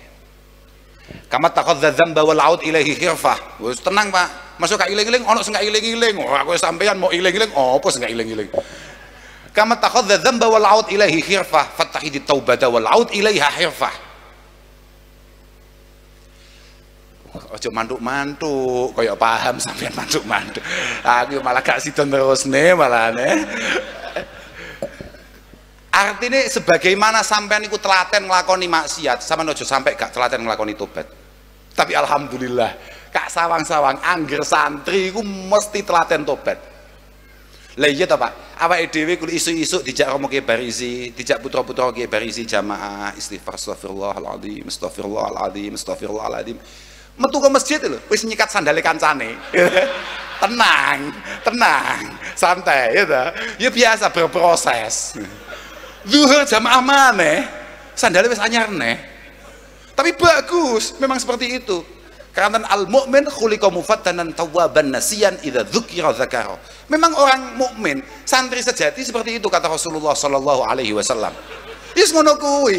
kamat takut dzamba bawa laut ilahi khirfah Bos tenang Pak masuk kak iling-iling ono sing iling-iling oh, aku sampean mau iling-iling oh, pos sing iling-iling kamat takut dzamba bawa laut ilahi khirfah fattahidi taubata wal laut ilaiha khirfah Ojo manduk-manduk koyok paham sampean manduk-manduk Aku malah gak sidon terus nih malah nih. Artinya sebagaimana sampean iku telaten ngelakoni maksiat, sama ojo sampai gak telaten ngelakoni tobat. Tapi alhamdulillah, kak sawang-sawang angger santri iku mesti telaten tobat. Lah iya ta Pak, awake dhewe kudu isu-isu dijak romo ke barisi, dijak putra-putra ke barisi jamaah istighfar astagfirullahalazim, astagfirullahalazim, astagfirullahalazim. Astagfirullahalazim metu ke masjid lho wis nyikat sandale kancane tenang tenang santai ya ya biasa berproses zuhur jamaah mana sandale wis anyar neh tapi bagus memang seperti itu karena al mukmin khuliqa mufaddanan tawwaban nasiyan idza dzukira dzakara memang orang mukmin santri sejati seperti itu kata Rasulullah sallallahu alaihi wasallam Yus ngono kuwi,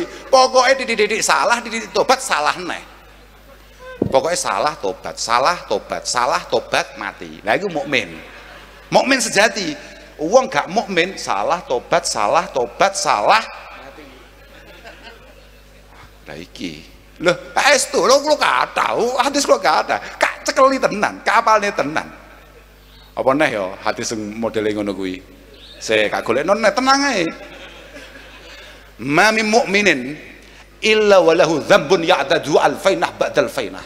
dididik salah, dididik tobat salah neh. Pokoknya salah tobat, salah tobat, salah tobat mati. Nah itu mukmin. Mukmin sejati. Uang gak mukmin, salah tobat, salah tobat, salah mati. Nah iki. Loh, es tuh lo lo gak tahu, oh, hadis lo gak ada. Kak cekeli tenan, kapalnya tenan. Apa nih yo ya, hadis yang ngono gue, Saya kak gule non tenang aja. Mami mukminin illa walahu zambun ya'tadu alfainah ba'dal fainah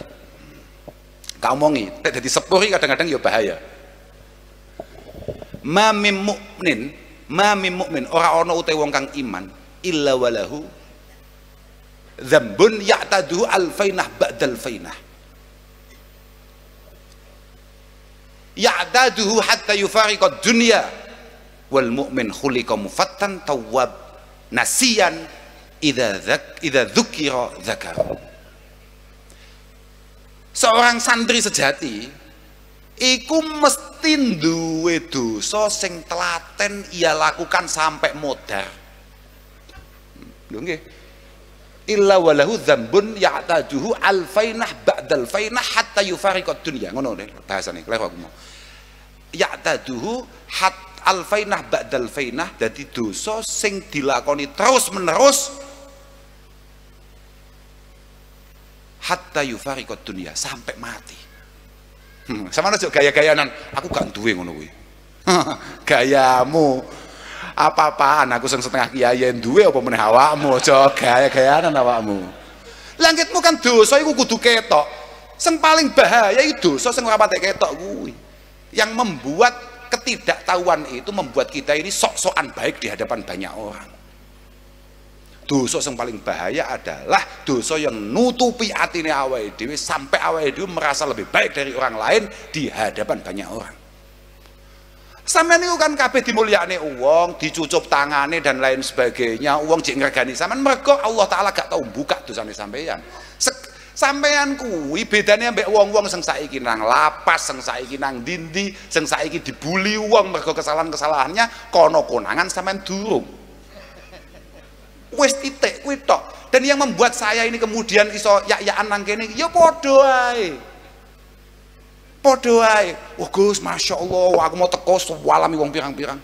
kaomongi lek dadi kadang-kadang ya bahaya Mamim mukmin ma mukmin ora ana utai wong kang iman illa walahu zambun ya'tadu alfainah ba'dal fainah ya'taduhu hatta yufariqa dunya wal mu'min khuliqa mufattan tawwab nasiyan idza dzuk idza dzukira dzakara seorang santri sejati iku mesti duwe dosa sing telaten ia lakukan sampai modar lho nggih illa walahu dzambun ya'tajuhu alfainah ba'dal fainah hatta yufariqad dunya ngono bahasane kleru aku mau hat alfainah ba'dal fainah dadi dosa sing dilakoni terus menerus hatta yufarikot dunia sampai mati hmm, sama aja gaya-gayanan aku gak duwe ngono kuwi gayamu apa-apaan aku seng setengah kiai ya duwe apa meneh awakmu aja gaya-gayanan awakmu langitmu kan dosa iku kudu ketok Seng paling bahaya itu dosa Seng ora patek ketok kuwi yang membuat ketidaktahuan itu membuat kita ini sok-sokan baik di hadapan banyak orang dosa yang paling bahaya adalah dosa yang nutupi atine awai dewi sampai awai dewi merasa lebih baik dari orang lain di hadapan banyak orang. Sama ini kan kb dimulyakne uang, dicucup tangane dan lain sebagainya. Uang jek ngergani sama. Mereka Allah taala gak tahu buka tuh sampeyan. sampeyan kuwi bedane ambek uang-uang sing saiki nang lapas, sing saiki nang dindi, sing saiki dibuli uang merkoh kesalahan-kesalahannya kono konangan sampeyan durung wis titik kuwi tok. Dan yang membuat saya ini kemudian iso yak-yakan nang kene ya padha ae. Padha ae. Oh Gus, Masya Allah, aku mau teko sewalami wong pirang-pirang.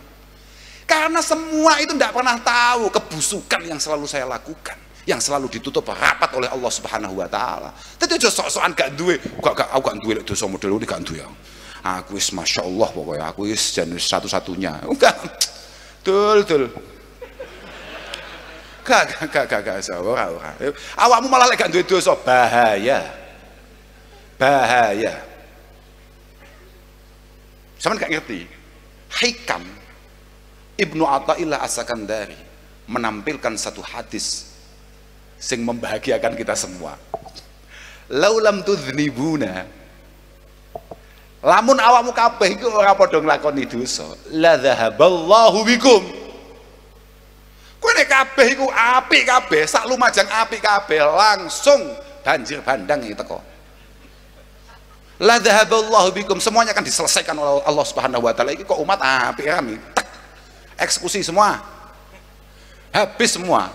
Karena semua itu tidak pernah tahu kebusukan yang selalu saya lakukan yang selalu ditutup rapat oleh Allah Subhanahu wa taala. Tapi aja sok-sokan gak duwe, gak gak aku gak duwe lek dosa model ini gak duwe aku. Aku wis masyaallah pokoknya aku wis jenis satu-satunya. Enggak. Dul dul. Gak, gak, gak, gak, gak, ora, ora. Awakmu malah lek gak duwe dosa, bahaya. Bahaya. Sama gak ngerti. Hikam Ibnu Athaillah As-Sakandari menampilkan satu hadis sing membahagiakan kita semua. Laulam tudznibuna Lamun awakmu kabeh iku ora padha nglakoni dosa, la dzahaballahu bikum Kau nek kabeh iku api kabeh, sak Lumajang api kabeh, langsung banjir bandang ini teko. La dhahaballahu bikum, semuanya akan diselesaikan oleh Allah Subhanahu wa taala. Iki kok umat api rame. Ya kan? Tek. Eksekusi semua. Habis semua.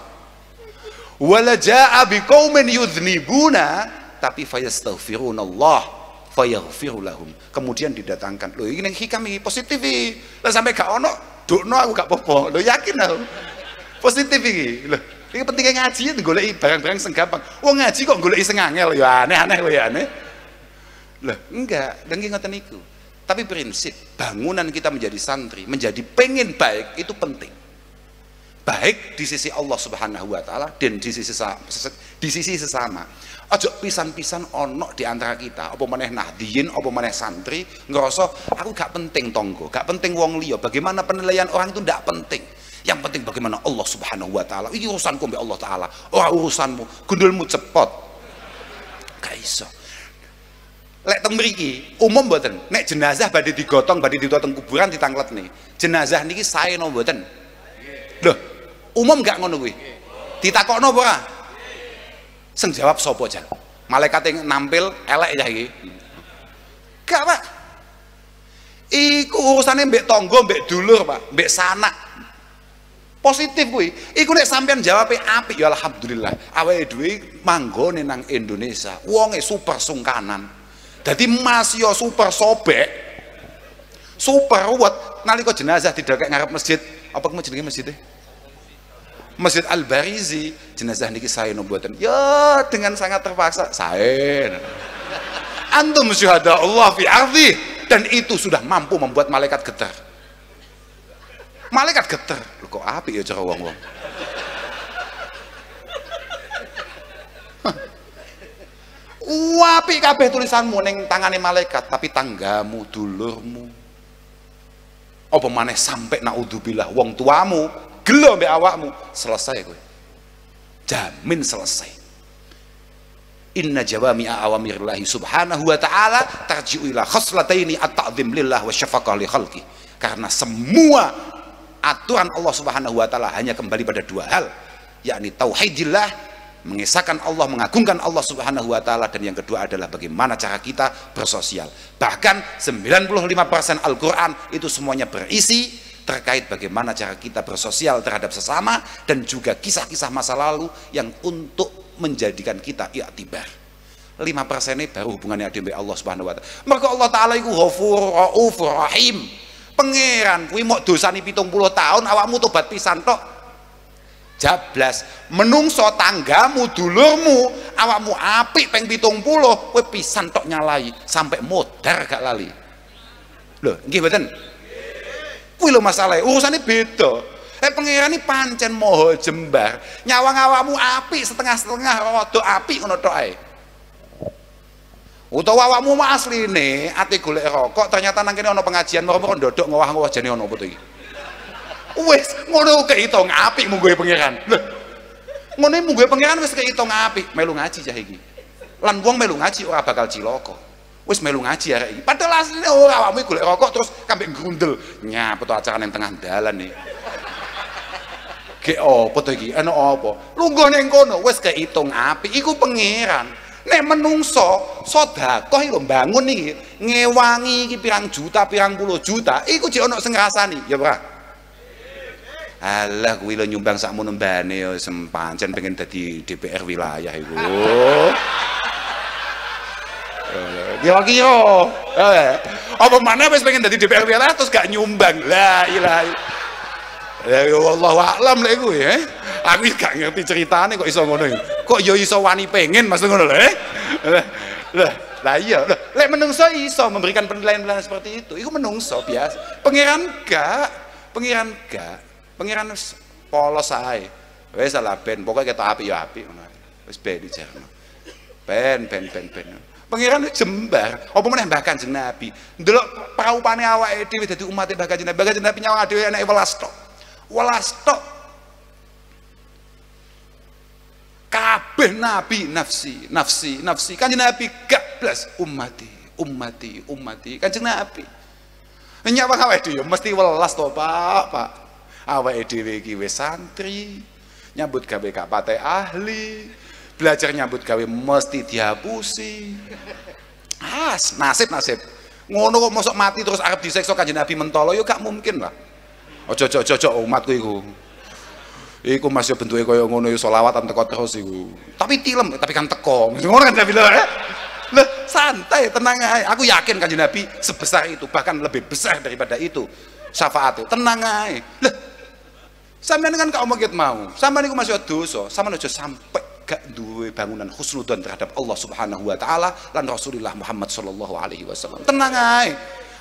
Wala jaa biqaumin yudznibuna tapi fayastaghfirunallah fayaghfiru lahum. Kemudian didatangkan. Loh, ini hikam ini positif. Lah sampai gak ono, dukno aku gak popo. Loh, yakin aku positif ini, loh ini pentingnya ngaji ya, itu golek barang-barang sing gampang ngaji kok golek sing angel ya aneh-aneh loh ya aneh loh enggak dan ngoten niku tapi prinsip bangunan kita menjadi santri menjadi pengen baik itu penting baik di sisi Allah Subhanahu wa taala dan di sisi sesama, di sisi sesama. Aja pisan-pisan onok di antara kita, apa meneh nahdiyin, apa meneh santri ngerasa aku gak penting tonggo, gak penting wong liya. Bagaimana penilaian orang itu gak penting. Yang penting bagaimana Allah Subhanahu wa taala. Ini urusanku mbek Allah taala. Ora oh, urusanmu, gundulmu cepot. Gak iso. Lek teng mriki umum mboten. Nek jenazah badhe digotong, badhe ditotong kuburan ditanglet nih. Jenazah niki saena mboten? Loh, umum gak ngono kuwi. Ditakokno apa ora? Sing jawab sapa, Jan? Malaikat yang nampil elek ya iki. Gak, Pak. Iku urusannya mbek tonggo, mbek dulur, Pak, mbek sanak. Positif kuwi. ikut nek sampean jawabe apik ya alhamdulillah. Awake dhewe manggone nang Indonesia. Wonge super sungkanan. Dadi Mas yo super sobek. Super ruwet nalika jenazah didekek ngarep masjid. Apa kemudian jenenge masjid deh? Masjid Al Barizi jenazah niki saya nubuatan Ya dengan sangat terpaksa saya. Antum syuhada Allah fi ardi dan itu sudah mampu membuat malaikat getar malaikat geter Loh, kok api ya cara wong wong Wapi kabeh tulisanmu neng tangane malaikat, tapi tanggamu, dulurmu. Apa maneh sampai naudzubillah wong tuamu gelo mbek awakmu, selesai gue, Jamin selesai. Inna jawami awamirillahi subhanahu wa ta'ala tarji'u ila khoslataini at-ta'zim lillah wa syafaqah li khalqi. Karena semua aturan Allah Subhanahu wa taala hanya kembali pada dua hal, yakni tauhidillah, mengesahkan Allah, mengagungkan Allah Subhanahu wa taala dan yang kedua adalah bagaimana cara kita bersosial. Bahkan 95% Al-Qur'an itu semuanya berisi terkait bagaimana cara kita bersosial terhadap sesama dan juga kisah-kisah masa lalu yang untuk menjadikan kita tiba lima persen ini baru hubungannya dengan Allah Subhanahu wa taala. Maka Allah taala itu Hafur rahim Pangeran kuwi mok dosani 70 tahun awakmu tobat pisan tok. Jablas, menungso tanggamu dulurmu awakmu apik peng 70 kowe pisan tok nyalai sampai modar gak lali. Loh, nggih mboten? Kuwi lho masalahe, urusane beda. Eh pangeran ini pancen moho jembar. Nyawang awakmu api setengah-setengah rada api ngono tok ae utawa awakmu mah asline ati golek rokok ternyata nang kene ana pengajian mau merem ndodok ngowah-ngowah jane ana apa to iki wis ngono kehitung apik mungguhe pangeran lho ngono pengiran pangeran wis kehitung apik melu ngaji cah iki lan wong melu ngaji ora bakal ciloko. wis melu ngaji arek iki padahal asline ora awakmu golek rokok terus kambek grundel nyapa to acara ning tengah dalan nih Gek apa to iki? Ana apa? Lungguh ning kono wis kehitung apik iku pangeran. Nek menungso sedekah lho bangun iki ngewangi iki pirang juta pirang puluh juta iku jek ono sing ngrasani ya ora Alah kuwi lo nyumbang sakmono mbane yo ya, sempancen pengen dadi DPR wilayah iku. Kira-kira. Eh, apa mana wis pengen dadi DPR wilayah terus gak nyumbang. La ilaha illallah. Ya, ya Allah a'lam lek kuwi, ya Aku gak ngerti ceritane kok iso ngono Kok yo ya iso wani pengen maksud ngono lho, ya? Lah, lah iya, lek menungso iso memberikan penilaian-penilaian seperti itu. Iku menungso biasa. Pangeran gak, pangeran gak. Pangeran polos ae. Wis salah ben, pokoke kita api yo api ngono. Wis ben dijerno. Ben ben ben ben. Pangeran jembar, apa meneh Mbah Kanjeng Nabi. Ndelok praupane awake dhewe dadi umat Mbah Kanjeng Nabi. Mbah Kanjeng Nabi nyawang dhewe enek welas tok welas tok kabeh nabi nafsi nafsi nafsi kanjeng nabi gak blas ummati ummati ummati kanjeng nabi nyapa awake dhewe ya mesti welas to Pak Pak awake dhewe iki wis santri nyambut gawe gak patek ahli belajar nyambut gawe mesti diapusi Has, nasib nasib ngono kok mosok mati terus arep disiksa kanjeng Nabi mentolo yo ya gak mungkin lah ojo ojo umatku iku. Iku Mas yo bentuke kaya ngono yo selawatan teko terus iku. Tapi tilem, tapi kan teko. Ngono kan Nabi lho. Loh, eh. santai, tenang aja. Aku yakin kanjeng Nabi sebesar itu, bahkan lebih besar daripada itu syafaat itu. Tenang aja. Loh, sampean kan kau gitu mungkin mau. Sampean niku masih dosa, sampean aja sampai gak duwe bangunan khusnudan terhadap Allah Subhanahu wa taala lan Rasulullah Muhammad sallallahu alaihi wasallam. Tenang aja.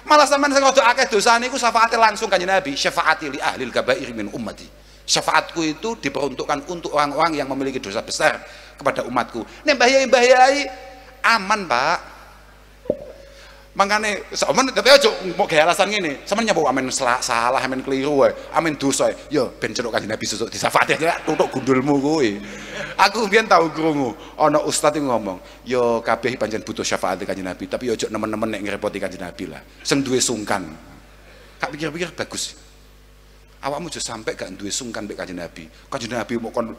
Malah sampean sing waktu akeh dosane iku syafaate langsung kanjeng Nabi, syafaati li ahli kabair min ummati. Syafaatku itu diperuntukkan untuk orang-orang yang memiliki dosa besar kepada umatku. Nek bahaya bahayai aman, Pak. Makanya, sampean tapi aja mau gaya alasan ngene. Sampean nyapa amin salah, amin keliru wae, amin dosa. Yo ya, ben celuk Kanjeng Nabi susuk disafati ya tutuk gundulmu kuwi. Aku biyen tau krungu ana ustaz yang ngomong, yo ya, kabeh pancen butuh syafaat e Kanjeng Nabi, tapi yo ya ojo nemen-nemen nek ngerepoti Kanjeng Nabi lah. Sing duwe sungkan. Kak pikir-pikir bagus. Awakmu aja sampai gak duwe sungkan mek Kanjeng Nabi. Kanjeng Nabi mau kon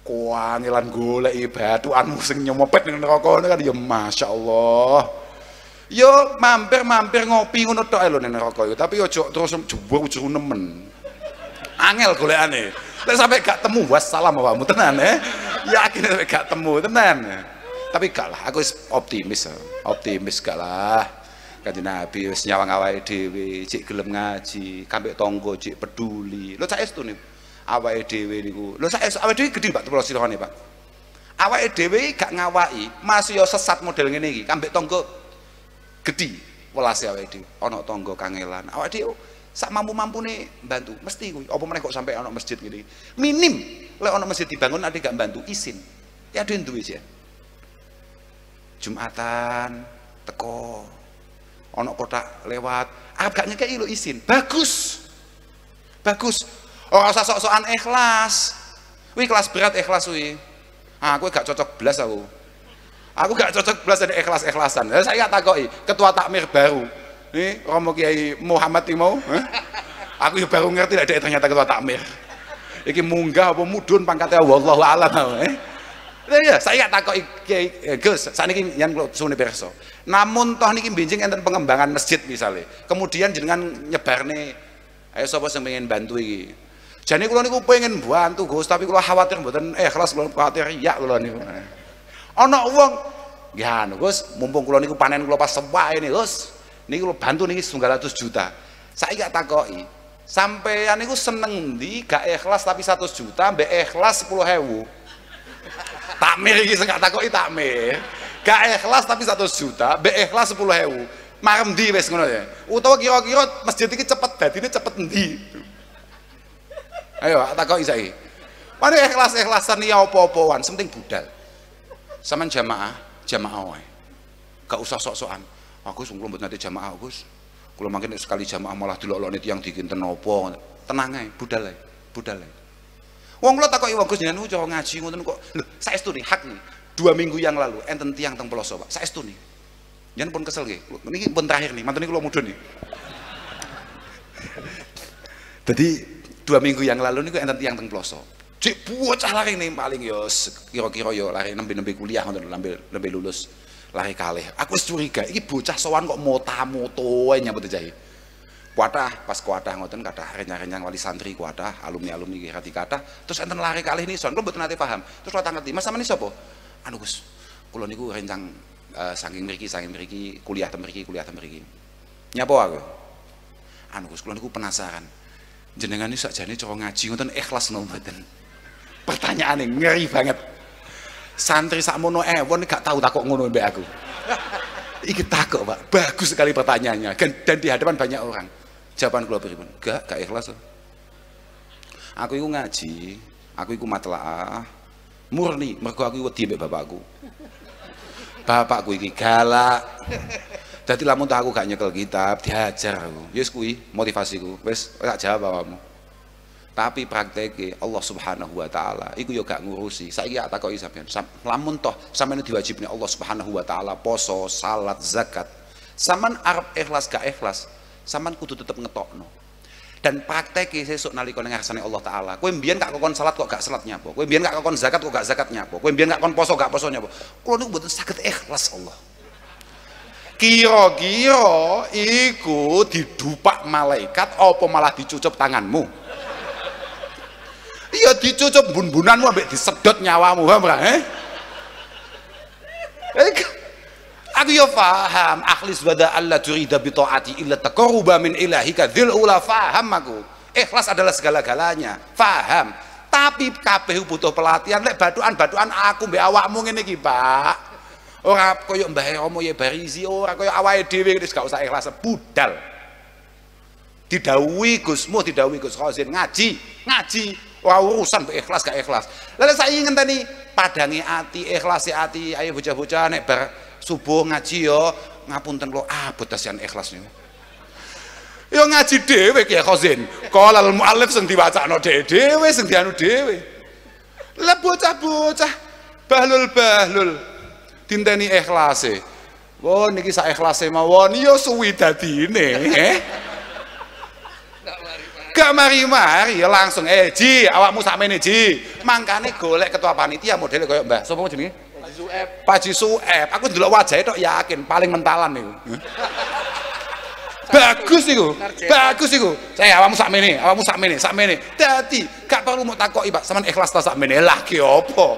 kuangilan golek batuanmu sing nyemopet ning neraka kan ya masyaallah yo ya mampir-mampir ngopi ngono tok lho ning neraka yo tapi ojo terus jebur jero nemen angel aneh, tapi sampai gak temu wassalam awakmu tenan eh yakin sampai gak temu tenan tapi gak lah aku optimis eh. optimis gak lah kanjeng Nabi wis nyawang awake dhewe cik gelem ngaji kambek tonggo cik peduli lho saestu nih awake dhewe niku lho saestu awake dhewe gedhi Pak Tulosirone Pak awake dhewe gak ngawaki masih yo sesat model ngene iki kambek tonggo gedi, welas ya wedi ono tonggo kangelan awak dia sak mampu mampu nih bantu mesti gue, apa mereka kok sampai ono masjid gini, minim le ono masjid dibangun ada gak bantu izin ya ade duwe sih Jumatan teko ono kotak lewat agaknya kayak ngekeki lo izin bagus bagus oh asa sok-sokan ikhlas wih kelas berat ikhlas wih, ah gue gak cocok belas aku aku gak cocok belas dari ikhlas-ikhlasan nah, saya takoi ketua takmir baru ini Romo Kiai Muhammad Timau eh? aku baru ngerti ada ternyata ketua takmir iki munggah apa mudun pangkatnya wallahu a'lam iya, eh? Nah, ya, saya takoi Kiai Gus, nih yang kula suni Namun toh niki bincang enten pengembangan masjid misalnya. Kemudian jenengan nih. ayo Sobat yang pengen bantu iki. Jadi kalau niku pengen bantu Gus, tapi kalau khawatir mboten eh kelas belum khawatir ya kalau niku. Ana wong ya anu Gus, mumpung kula niku panen kula pas sewake ini Gus. Nih kula bantu niki 900 juta. Saiki tak takoki. Sampeyan niku seneng ndi gak ikhlas tapi 100 juta mbek ikhlas 10.000. Takmir iki sing gak takoki takmir. Gak ikhlas tapi 100 juta, mbek ikhlas 10.000. Marem ndi wis ngono ya. Utawa kira-kira masjid iki cepet dadine cepet ndi. Ayo tak takoki saiki. Mane ikhlas-ikhlasan ya opo-opoan, penting budal. Saman jamaah, jamaah wae. Gak usah sok-sokan. Aku sungguh belum nanti jamaah, aku. Kalau makin sekali jamaah malah dilolokne yang dikinten napa. Tenang aja budal ae, budal ae. Wong kula takoki wong Gus jenengan cowok ngaji ngoten kok. saya itu nih hak nih. Dua minggu yang lalu enten tiang teng pelosok Pak. itu nih. Jangan pun kesel nggih. ini pun terakhir nih, mantan kalau mudun nih. Jadi dua minggu yang lalu nih niku enten tiang teng pelosok Cek bocah lari nih paling yo kira kiro yo lari nambil nambil kuliah ngoten nambil nambil lulus lari kali Aku curiga ini bocah sowan kok mau mota-motoe nyambut jahit Kuatah pas kuatah ngoten kata renyah renyah wali santri kuatah alumni-alumni kira rati kathah terus enten lari ini nison lo betul nanti paham. Terus lo tangeti, Mas mana siapa Anu Gus, kulo niku rencang uh, saking meriki saking meriki kuliah temeriki kuliah temeriki Nyapa aku? Anu Gus, kulo niku penasaran. Jenengan niku sakjane cowok ngaji ngoten ikhlas nopo Pertanyaan yang ngeri banget santri sakmono ewon gak tahu takut ngono mbak aku iki takut pak bagus sekali pertanyaannya dan di hadapan banyak orang jawaban kula pun gak gak ikhlas aku itu ngaji aku iku matlaah murni mergo aku wedi mbek bapakku bapakku iki galak Jadi lamun tak aku gak nyekel kitab diajar aku yes kuwi motivasiku Wes tak jawab bapakmu tapi prakteknya Allah Subhanahu wa taala iku yo gak ngurusi saiki tak takoki sampean lamun toh sampean diwajibnya Allah Subhanahu wa taala poso salat zakat saman arab ikhlas gak ikhlas saman kudu tetep ngetokno dan praktek sesuk nalika ning ngarsane Allah taala kowe mbiyen gak kokon salat kok gak salat nyapa kowe mbiyen gak kokon zakat kok gak zakat nyapa kowe mbiyen gak kon poso gak posonya nyapa kula niku mboten sakit ikhlas Allah kira-kira iku didupak malaikat apa malah dicucup tanganmu iya dicucup bun-bunanmu ambek disedot nyawamu paham ora eh ya aku ya faham akhlis wada Allah turida bi taati illa taqarruba min ilahika dzil ula faham aku ikhlas adalah segala-galanya faham tapi kabeh butuh pelatihan lek batuan-batuan aku mbek awakmu ngene iki Pak ora koyo mbah Romo ya barizi ora koyo awake dhewe wis gak usah ikhlas budal didawi Gusmu didawi Gus Khazin ngaji ngaji Wah urusan ikhlas gak ikhlas. Lalu saya ingin tadi padangi hati ikhlas si hati. ayo bocah-bocah nek bar subuh ngaji yo ngapunten lo ah, asian ikhlas Yo ngaji dhewe ki Khozin. Qolal muallif sing dewe, dewe sing dianu dewe. Lah bocah-bocah bahlul-bahlul dinteni ikhlase. Wah niki sak ikhlase mawon yo suwi dadine, eh gak mari-mari ya langsung eh Ji awakmu ini Ji mangkane golek ketua panitia model kayak mbak sapa so, ini Pak Sueb Sueb aku dulu wajahnya itu yakin paling mentalan nih bagus iku bagus iku saya eh, awakmu ini awakmu ini sama ini jadi gak perlu mau takut iba sama ikhlas tasak ini lah ki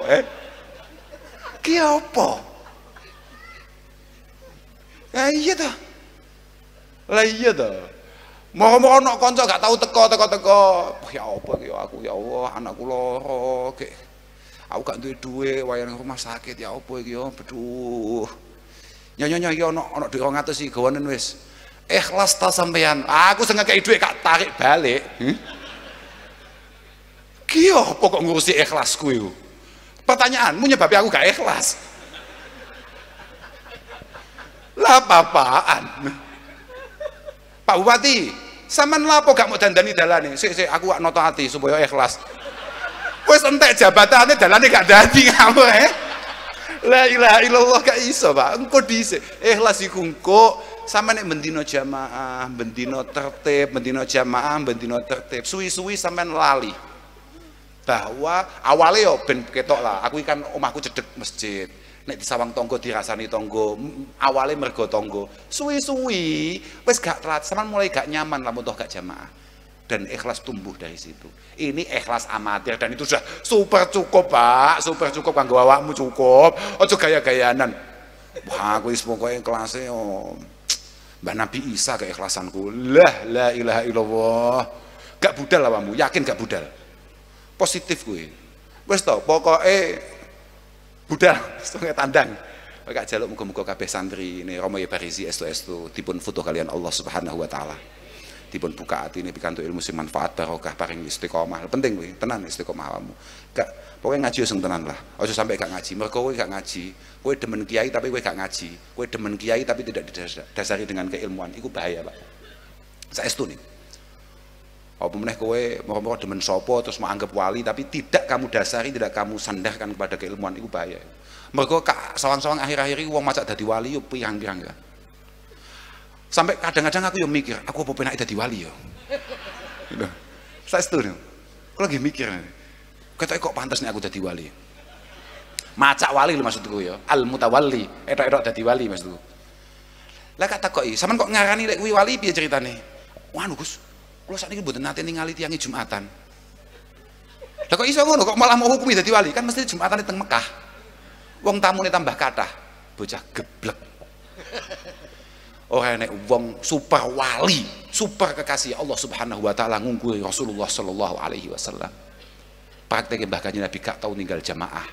eh kiopo ya iya tuh lah iya tuh Moro-moro nok konco gak tahu teko teko teko. Ya apa ya aku ya Allah anakku loro oke Aku gak duwe duwe wayang rumah sakit ya apa iki ya beduh. Nyonya-nyonya iki ono ono dhuwit 200 iki gawanen wis. Ikhlas ta sampean. Aku seneng ngekeki duwe gak tarik balik. Hmm? Ya apa kok ngurusi ikhlasku iku? Pertanyaanmu nyebabi aku gak ikhlas. Lah papaan. Pak Bupati, saman lapo gak mau dandani dalane? Sik sik aku gak noto hati, supaya ikhlas. Wis entek jabatane dalane gak dadi kamu eh. La ilaha illallah gak iso, Pak. Engko dhisik. Ikhlas iku engko sama nek bendino jamaah, bendino tertib, bendino jamaah, bendino tertib. Suwi-suwi sampean lali. Bahwa awalnya yo ben ketok lah, aku ikan omahku cedek masjid nek disawang tonggo dirasani tonggo awalnya mergo tonggo suwi-suwi wes gak telat sama mulai gak nyaman lah toh gak jamaah dan ikhlas tumbuh dari situ ini ikhlas amatir dan itu sudah super cukup pak super cukup kanggo mu cukup ojo gaya-gayanan wah aku kau yang kelasnya om Mbak Nabi Isa keikhlasanku lah la ilaha illallah gak budal awamu yakin gak budal positif gue wes tau pokoknya budal setengah tandang maka jaluk muka-muka kabeh santri ini Romo tu es tu, dipun foto kalian Allah subhanahu wa ta'ala dipun buka hati ini pikantuk ilmu sing manfaat barokah paring istiqomah penting kuwi tenan istiqomah kamu, gak pokoknya ngaji ya sing tenan lah aja sampai gak ngaji mereka kowe gak ngaji kowe demen kiai tapi kowe gak ngaji kowe demen kiai tapi tidak didasari dengan keilmuan itu bahaya Pak saya tu nih apa meneh kowe mau demen sopo terus mau anggap wali tapi tidak kamu dasari tidak kamu sandarkan kepada keilmuan itu bahaya mereka sawang-sawang akhir-akhir uang macak jadi wali yo pirang-pirang ya sampai kadang-kadang aku yo mikir aku apa penak jadi wali yo gitu. saya setuju aku lagi mikir kata kok pantas nih aku jadi wali macak wali lo maksudku ya al mutawalli etok-etok dari wali maksudku lah kata kok i, kok ngarani lek wali piye ceritane wah anu, Gus saat ini mboten nanti ngali tiangi Jumatan. Lah kok iso ngono kok malah mau hukumi dadi wali? Kan mesti Jumatan teng Mekah. Wong tamune tambah kathah, bocah geblek. Ora enek wong super wali, super kekasih Allah Subhanahu wa taala ngungkuli Rasulullah sallallahu alaihi wasallam. Prakteknya bahkan Nabi gak tahu ninggal jamaah.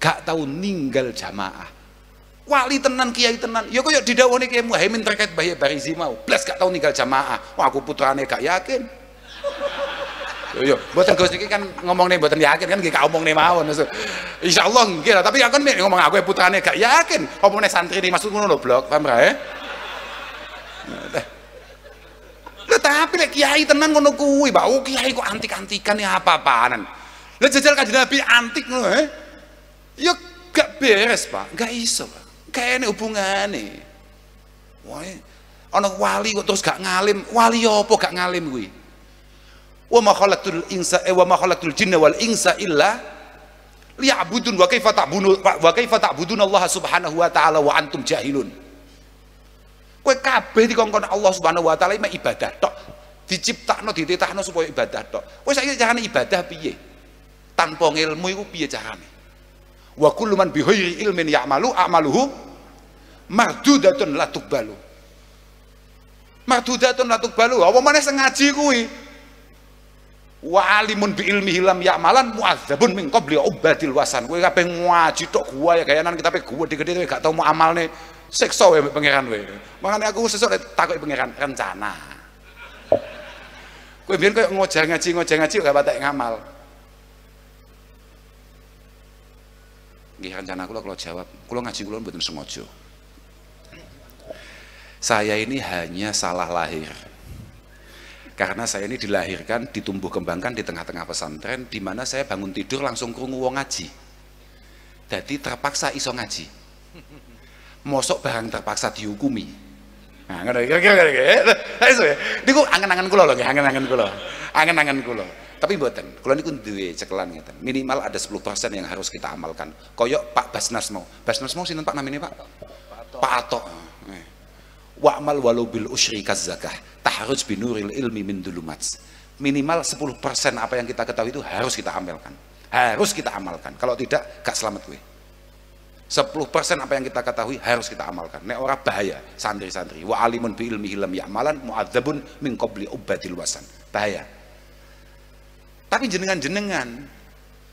Gak tahu ninggal jamaah wali tenan kiai tenan ya kok ya didawani Kiai Muhaimin terkait bahaya Barizi mau belas gak tau ninggal jamaah wah aku putrane gak yakin yo buatan Gus niki kan ngomong nih, buatan yakin kan gak ngomong nih mau, insya allah, nggih tapi kan ngomong aku putrane gak yakin ngomongnya santri ini maksudku ngono blok paham ra ya tapi lek kiai tenan ngono kuwi, Pak. Oh, kiai kok antik-antikan ya apa-apaanan. Lah jajal kanjeng Nabi antik ngono, eh. Ya gak beres, Pak. Gak iso, Pak kene hubungane. Wae ana wali kok terus gak ngalim. Wali apa gak ngalim kuwi? Wa ma khalaqtul insa eh, wa ma khalaqtul jinna wal insa illa liya'budun wa kaifa ta'budun wa kaifa ta'budun Allah Subhanahu wa taala wa antum jahilun. Kowe kabeh dikongkon Allah Subhanahu wa taala mek ibadah tok. Diciptakno dititahno supaya ibadah tok. Kowe saiki jahani ibadah piye? Tanpa ilmu itu piye jahani. wa kullu man bi ilmin ya'malu amaluhu mardudatun latuk balu mardudatun latuk balu apa mana sengaji kuwi wa alimun bi ilmi hilam ya malan muazzabun min qabli ubadil wasan kowe kabeh ngaji tok gua ya gayanan kita pe gua digede gak tau mau amalne siksa we pangeran we makane aku sesuk takut pangeran rencana kowe biyen koyo ngajar ngaji ngajar ngaji gak patek ngamal nggih rencana kula kula jawab kula ngaji kula mboten sengaja saya ini hanya salah lahir. Karena saya ini dilahirkan, ditumbuh kembangkan di tengah-tengah pesantren, di mana saya bangun tidur langsung ke wong ngaji. Jadi terpaksa iso ngaji. Mosok barang terpaksa dihukumi. Nah, ngono kira-kira kira-kira. Eh, eh, eh, ya? Niku angen-angen kula lho, angen-angen kula. Angen-angen kula. Tapi mboten, kula niku duwe cekelan ngeten. Minimal ada 10% yang harus kita amalkan. Koyok Pak Basnas mau. Basnas mau sinten Pak namanya Pak? Pak Atok. Pak Atok. Wa'mal walau bil usyri kazzakah. taharuj binuril ilmi min dulumat. Minimal 10% apa yang kita ketahui itu harus kita amalkan. Harus kita amalkan. Kalau tidak, gak selamat gue. 10% apa yang kita ketahui harus kita amalkan. Nek ora bahaya santri-santri. Wa alimun bi ilmi hilam ya'malan mu'adzabun min qabli ubadil wasan. Bahaya. Tapi jenengan-jenengan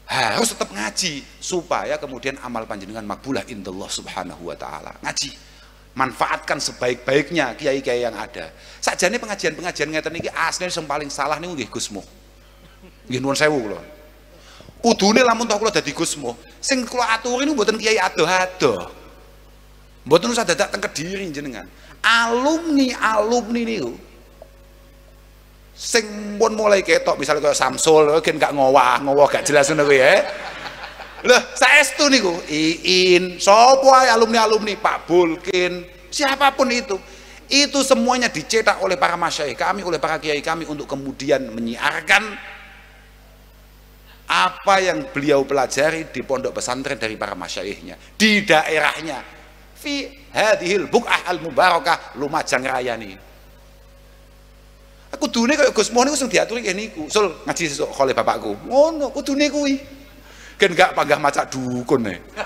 harus tetap ngaji supaya kemudian amal panjenengan makbulah indallah subhanahu wa ta'ala. Ngaji manfaatkan sebaik-baiknya kiai-kiai yang ada. Sajane pengajian-pengajian ngeten iki asline sing paling salah niku nggih Gusmu. Nggih nuwun sewu kula. Kudune lamun toh kula dadi Gusmu, sing kula aturi niku mboten kiai ado-ado, adoh Mboten usah dadak teng Kediri jenengan. Alumni-alumni niku sing pun mulai ketok misalnya kayak Samsul kan gak ngowah ngowah gak jelas ngono ya lah, saya itu niku Iin, sapa alumni-alumni Pak Bulkin, siapapun itu. Itu semuanya dicetak oleh para masyai kami, oleh para kiai kami untuk kemudian menyiarkan apa yang beliau pelajari di pondok pesantren dari para masyaihnya di daerahnya fi hadhil buk'ah al mubarakah Lumajang Raya nih aku dunia kayak gusmoni Mohon itu sudah diaturi kayak niku sul ngaji sesuk oleh bapakku ngono aku dunia kuwi kan gak panggah macak dukun nih e.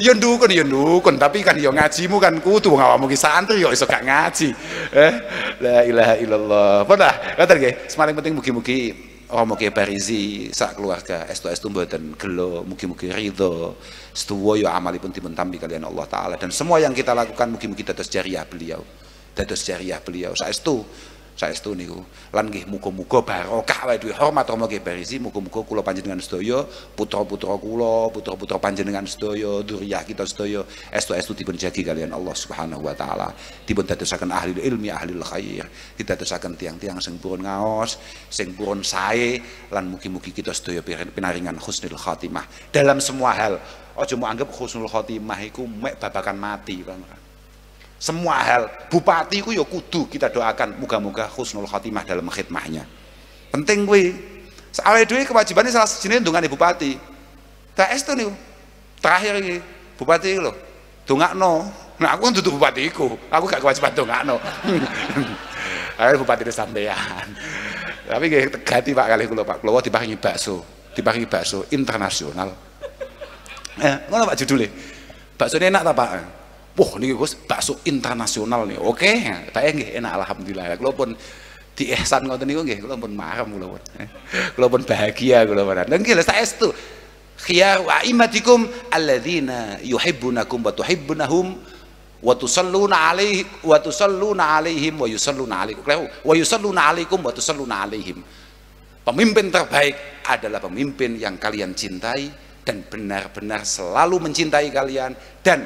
ya dukun ya dukun tapi kan ya ngajimu kan kudu wong awakmu ki santri ya iso gak ngaji eh la ilaha illallah pernah kata nggih semalam penting mugi-mugi Oh mugi barizi sak keluarga estu estu mboten gelo mugi-mugi ridho setuwoyo ya amalipun dipuntampi kalian Allah taala dan semua yang kita lakukan mugi-mugi tetes jariah beliau tetes jariah beliau itu. Saya niku lan nggih muko muko barokah wae hormat romo ke barisi muko muko kulo panjenengan sedaya putro putro kulo putro putro panjenengan sedaya duriah kita sedaya estu-estu dipun jagi kalian Allah Subhanahu wa taala dipun tetesakan ahli ilmi ahli khair tetesakan tiang-tiang sing purun ngaos sing purun sae lan muki muki kita sedaya pinaringan khusnul khatimah dalam semua hal ojo mau anggap khusnul khatimah iku mek babakan mati Bang. Semua hal, bupati ku ya kudu kita doakan moga moga khusnul khatimah dalam khidmahnya. Penting kuwi. Awake dhewe kewajibane salah sijine ndongane bupati. Tak estu niku. Terakhir ini bupati lho. Dongakno. Nah aku kan duduk bupati iku. Aku gak kewajiban dongakno. ayo bupati ini sampean. Tapi gak tegati pak kali kulo pak. Kulo dibagi bakso, dibagi bakso internasional. Eh, ngono pak judulnya. Bakso ini enak tak pak? wah ini bos bakso internasional nih oke okay. saya nggih enak alhamdulillah kalau pun di ihsan ngoten niku nggih kalau pun marah kalau pun kalau pun bahagia kalau pun dan nah, gila saya itu khiyar wa imatikum alladzina yuhibbunakum wa tuhibbunahum wa tusalluna alaihi wa tusalluna alaihim wa yusalluna alaikum wa yusalluna alaikum wa tusalluna alaihim Pemimpin terbaik adalah pemimpin yang kalian cintai dan benar-benar selalu mencintai kalian dan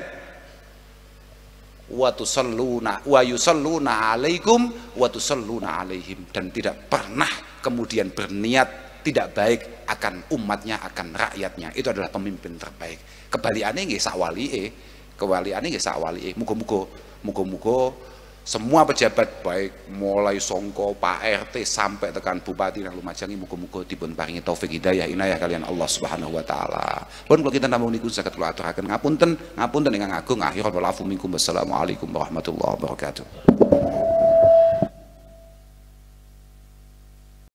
wa tusalluna wa yusalluna alaikum wa tusalluna alaihim dan tidak pernah kemudian berniat tidak baik akan umatnya akan rakyatnya itu adalah pemimpin terbaik kebalikannya nggih sak walie kebalikannya nggih sak walie muga-muga muga-muga semua pejabat baik mulai Songko, Pak RT sampai tekan Bupati dan Lumajang mukul muga dipun paringi taufik hidayah inayah kalian Allah Subhanahu wa taala. Pun kalau kita namun ikut saged kula aturaken ngapunten, ngapunten dengan agung akhir walafu minkum wassalamu warahmatullahi wabarakatuh.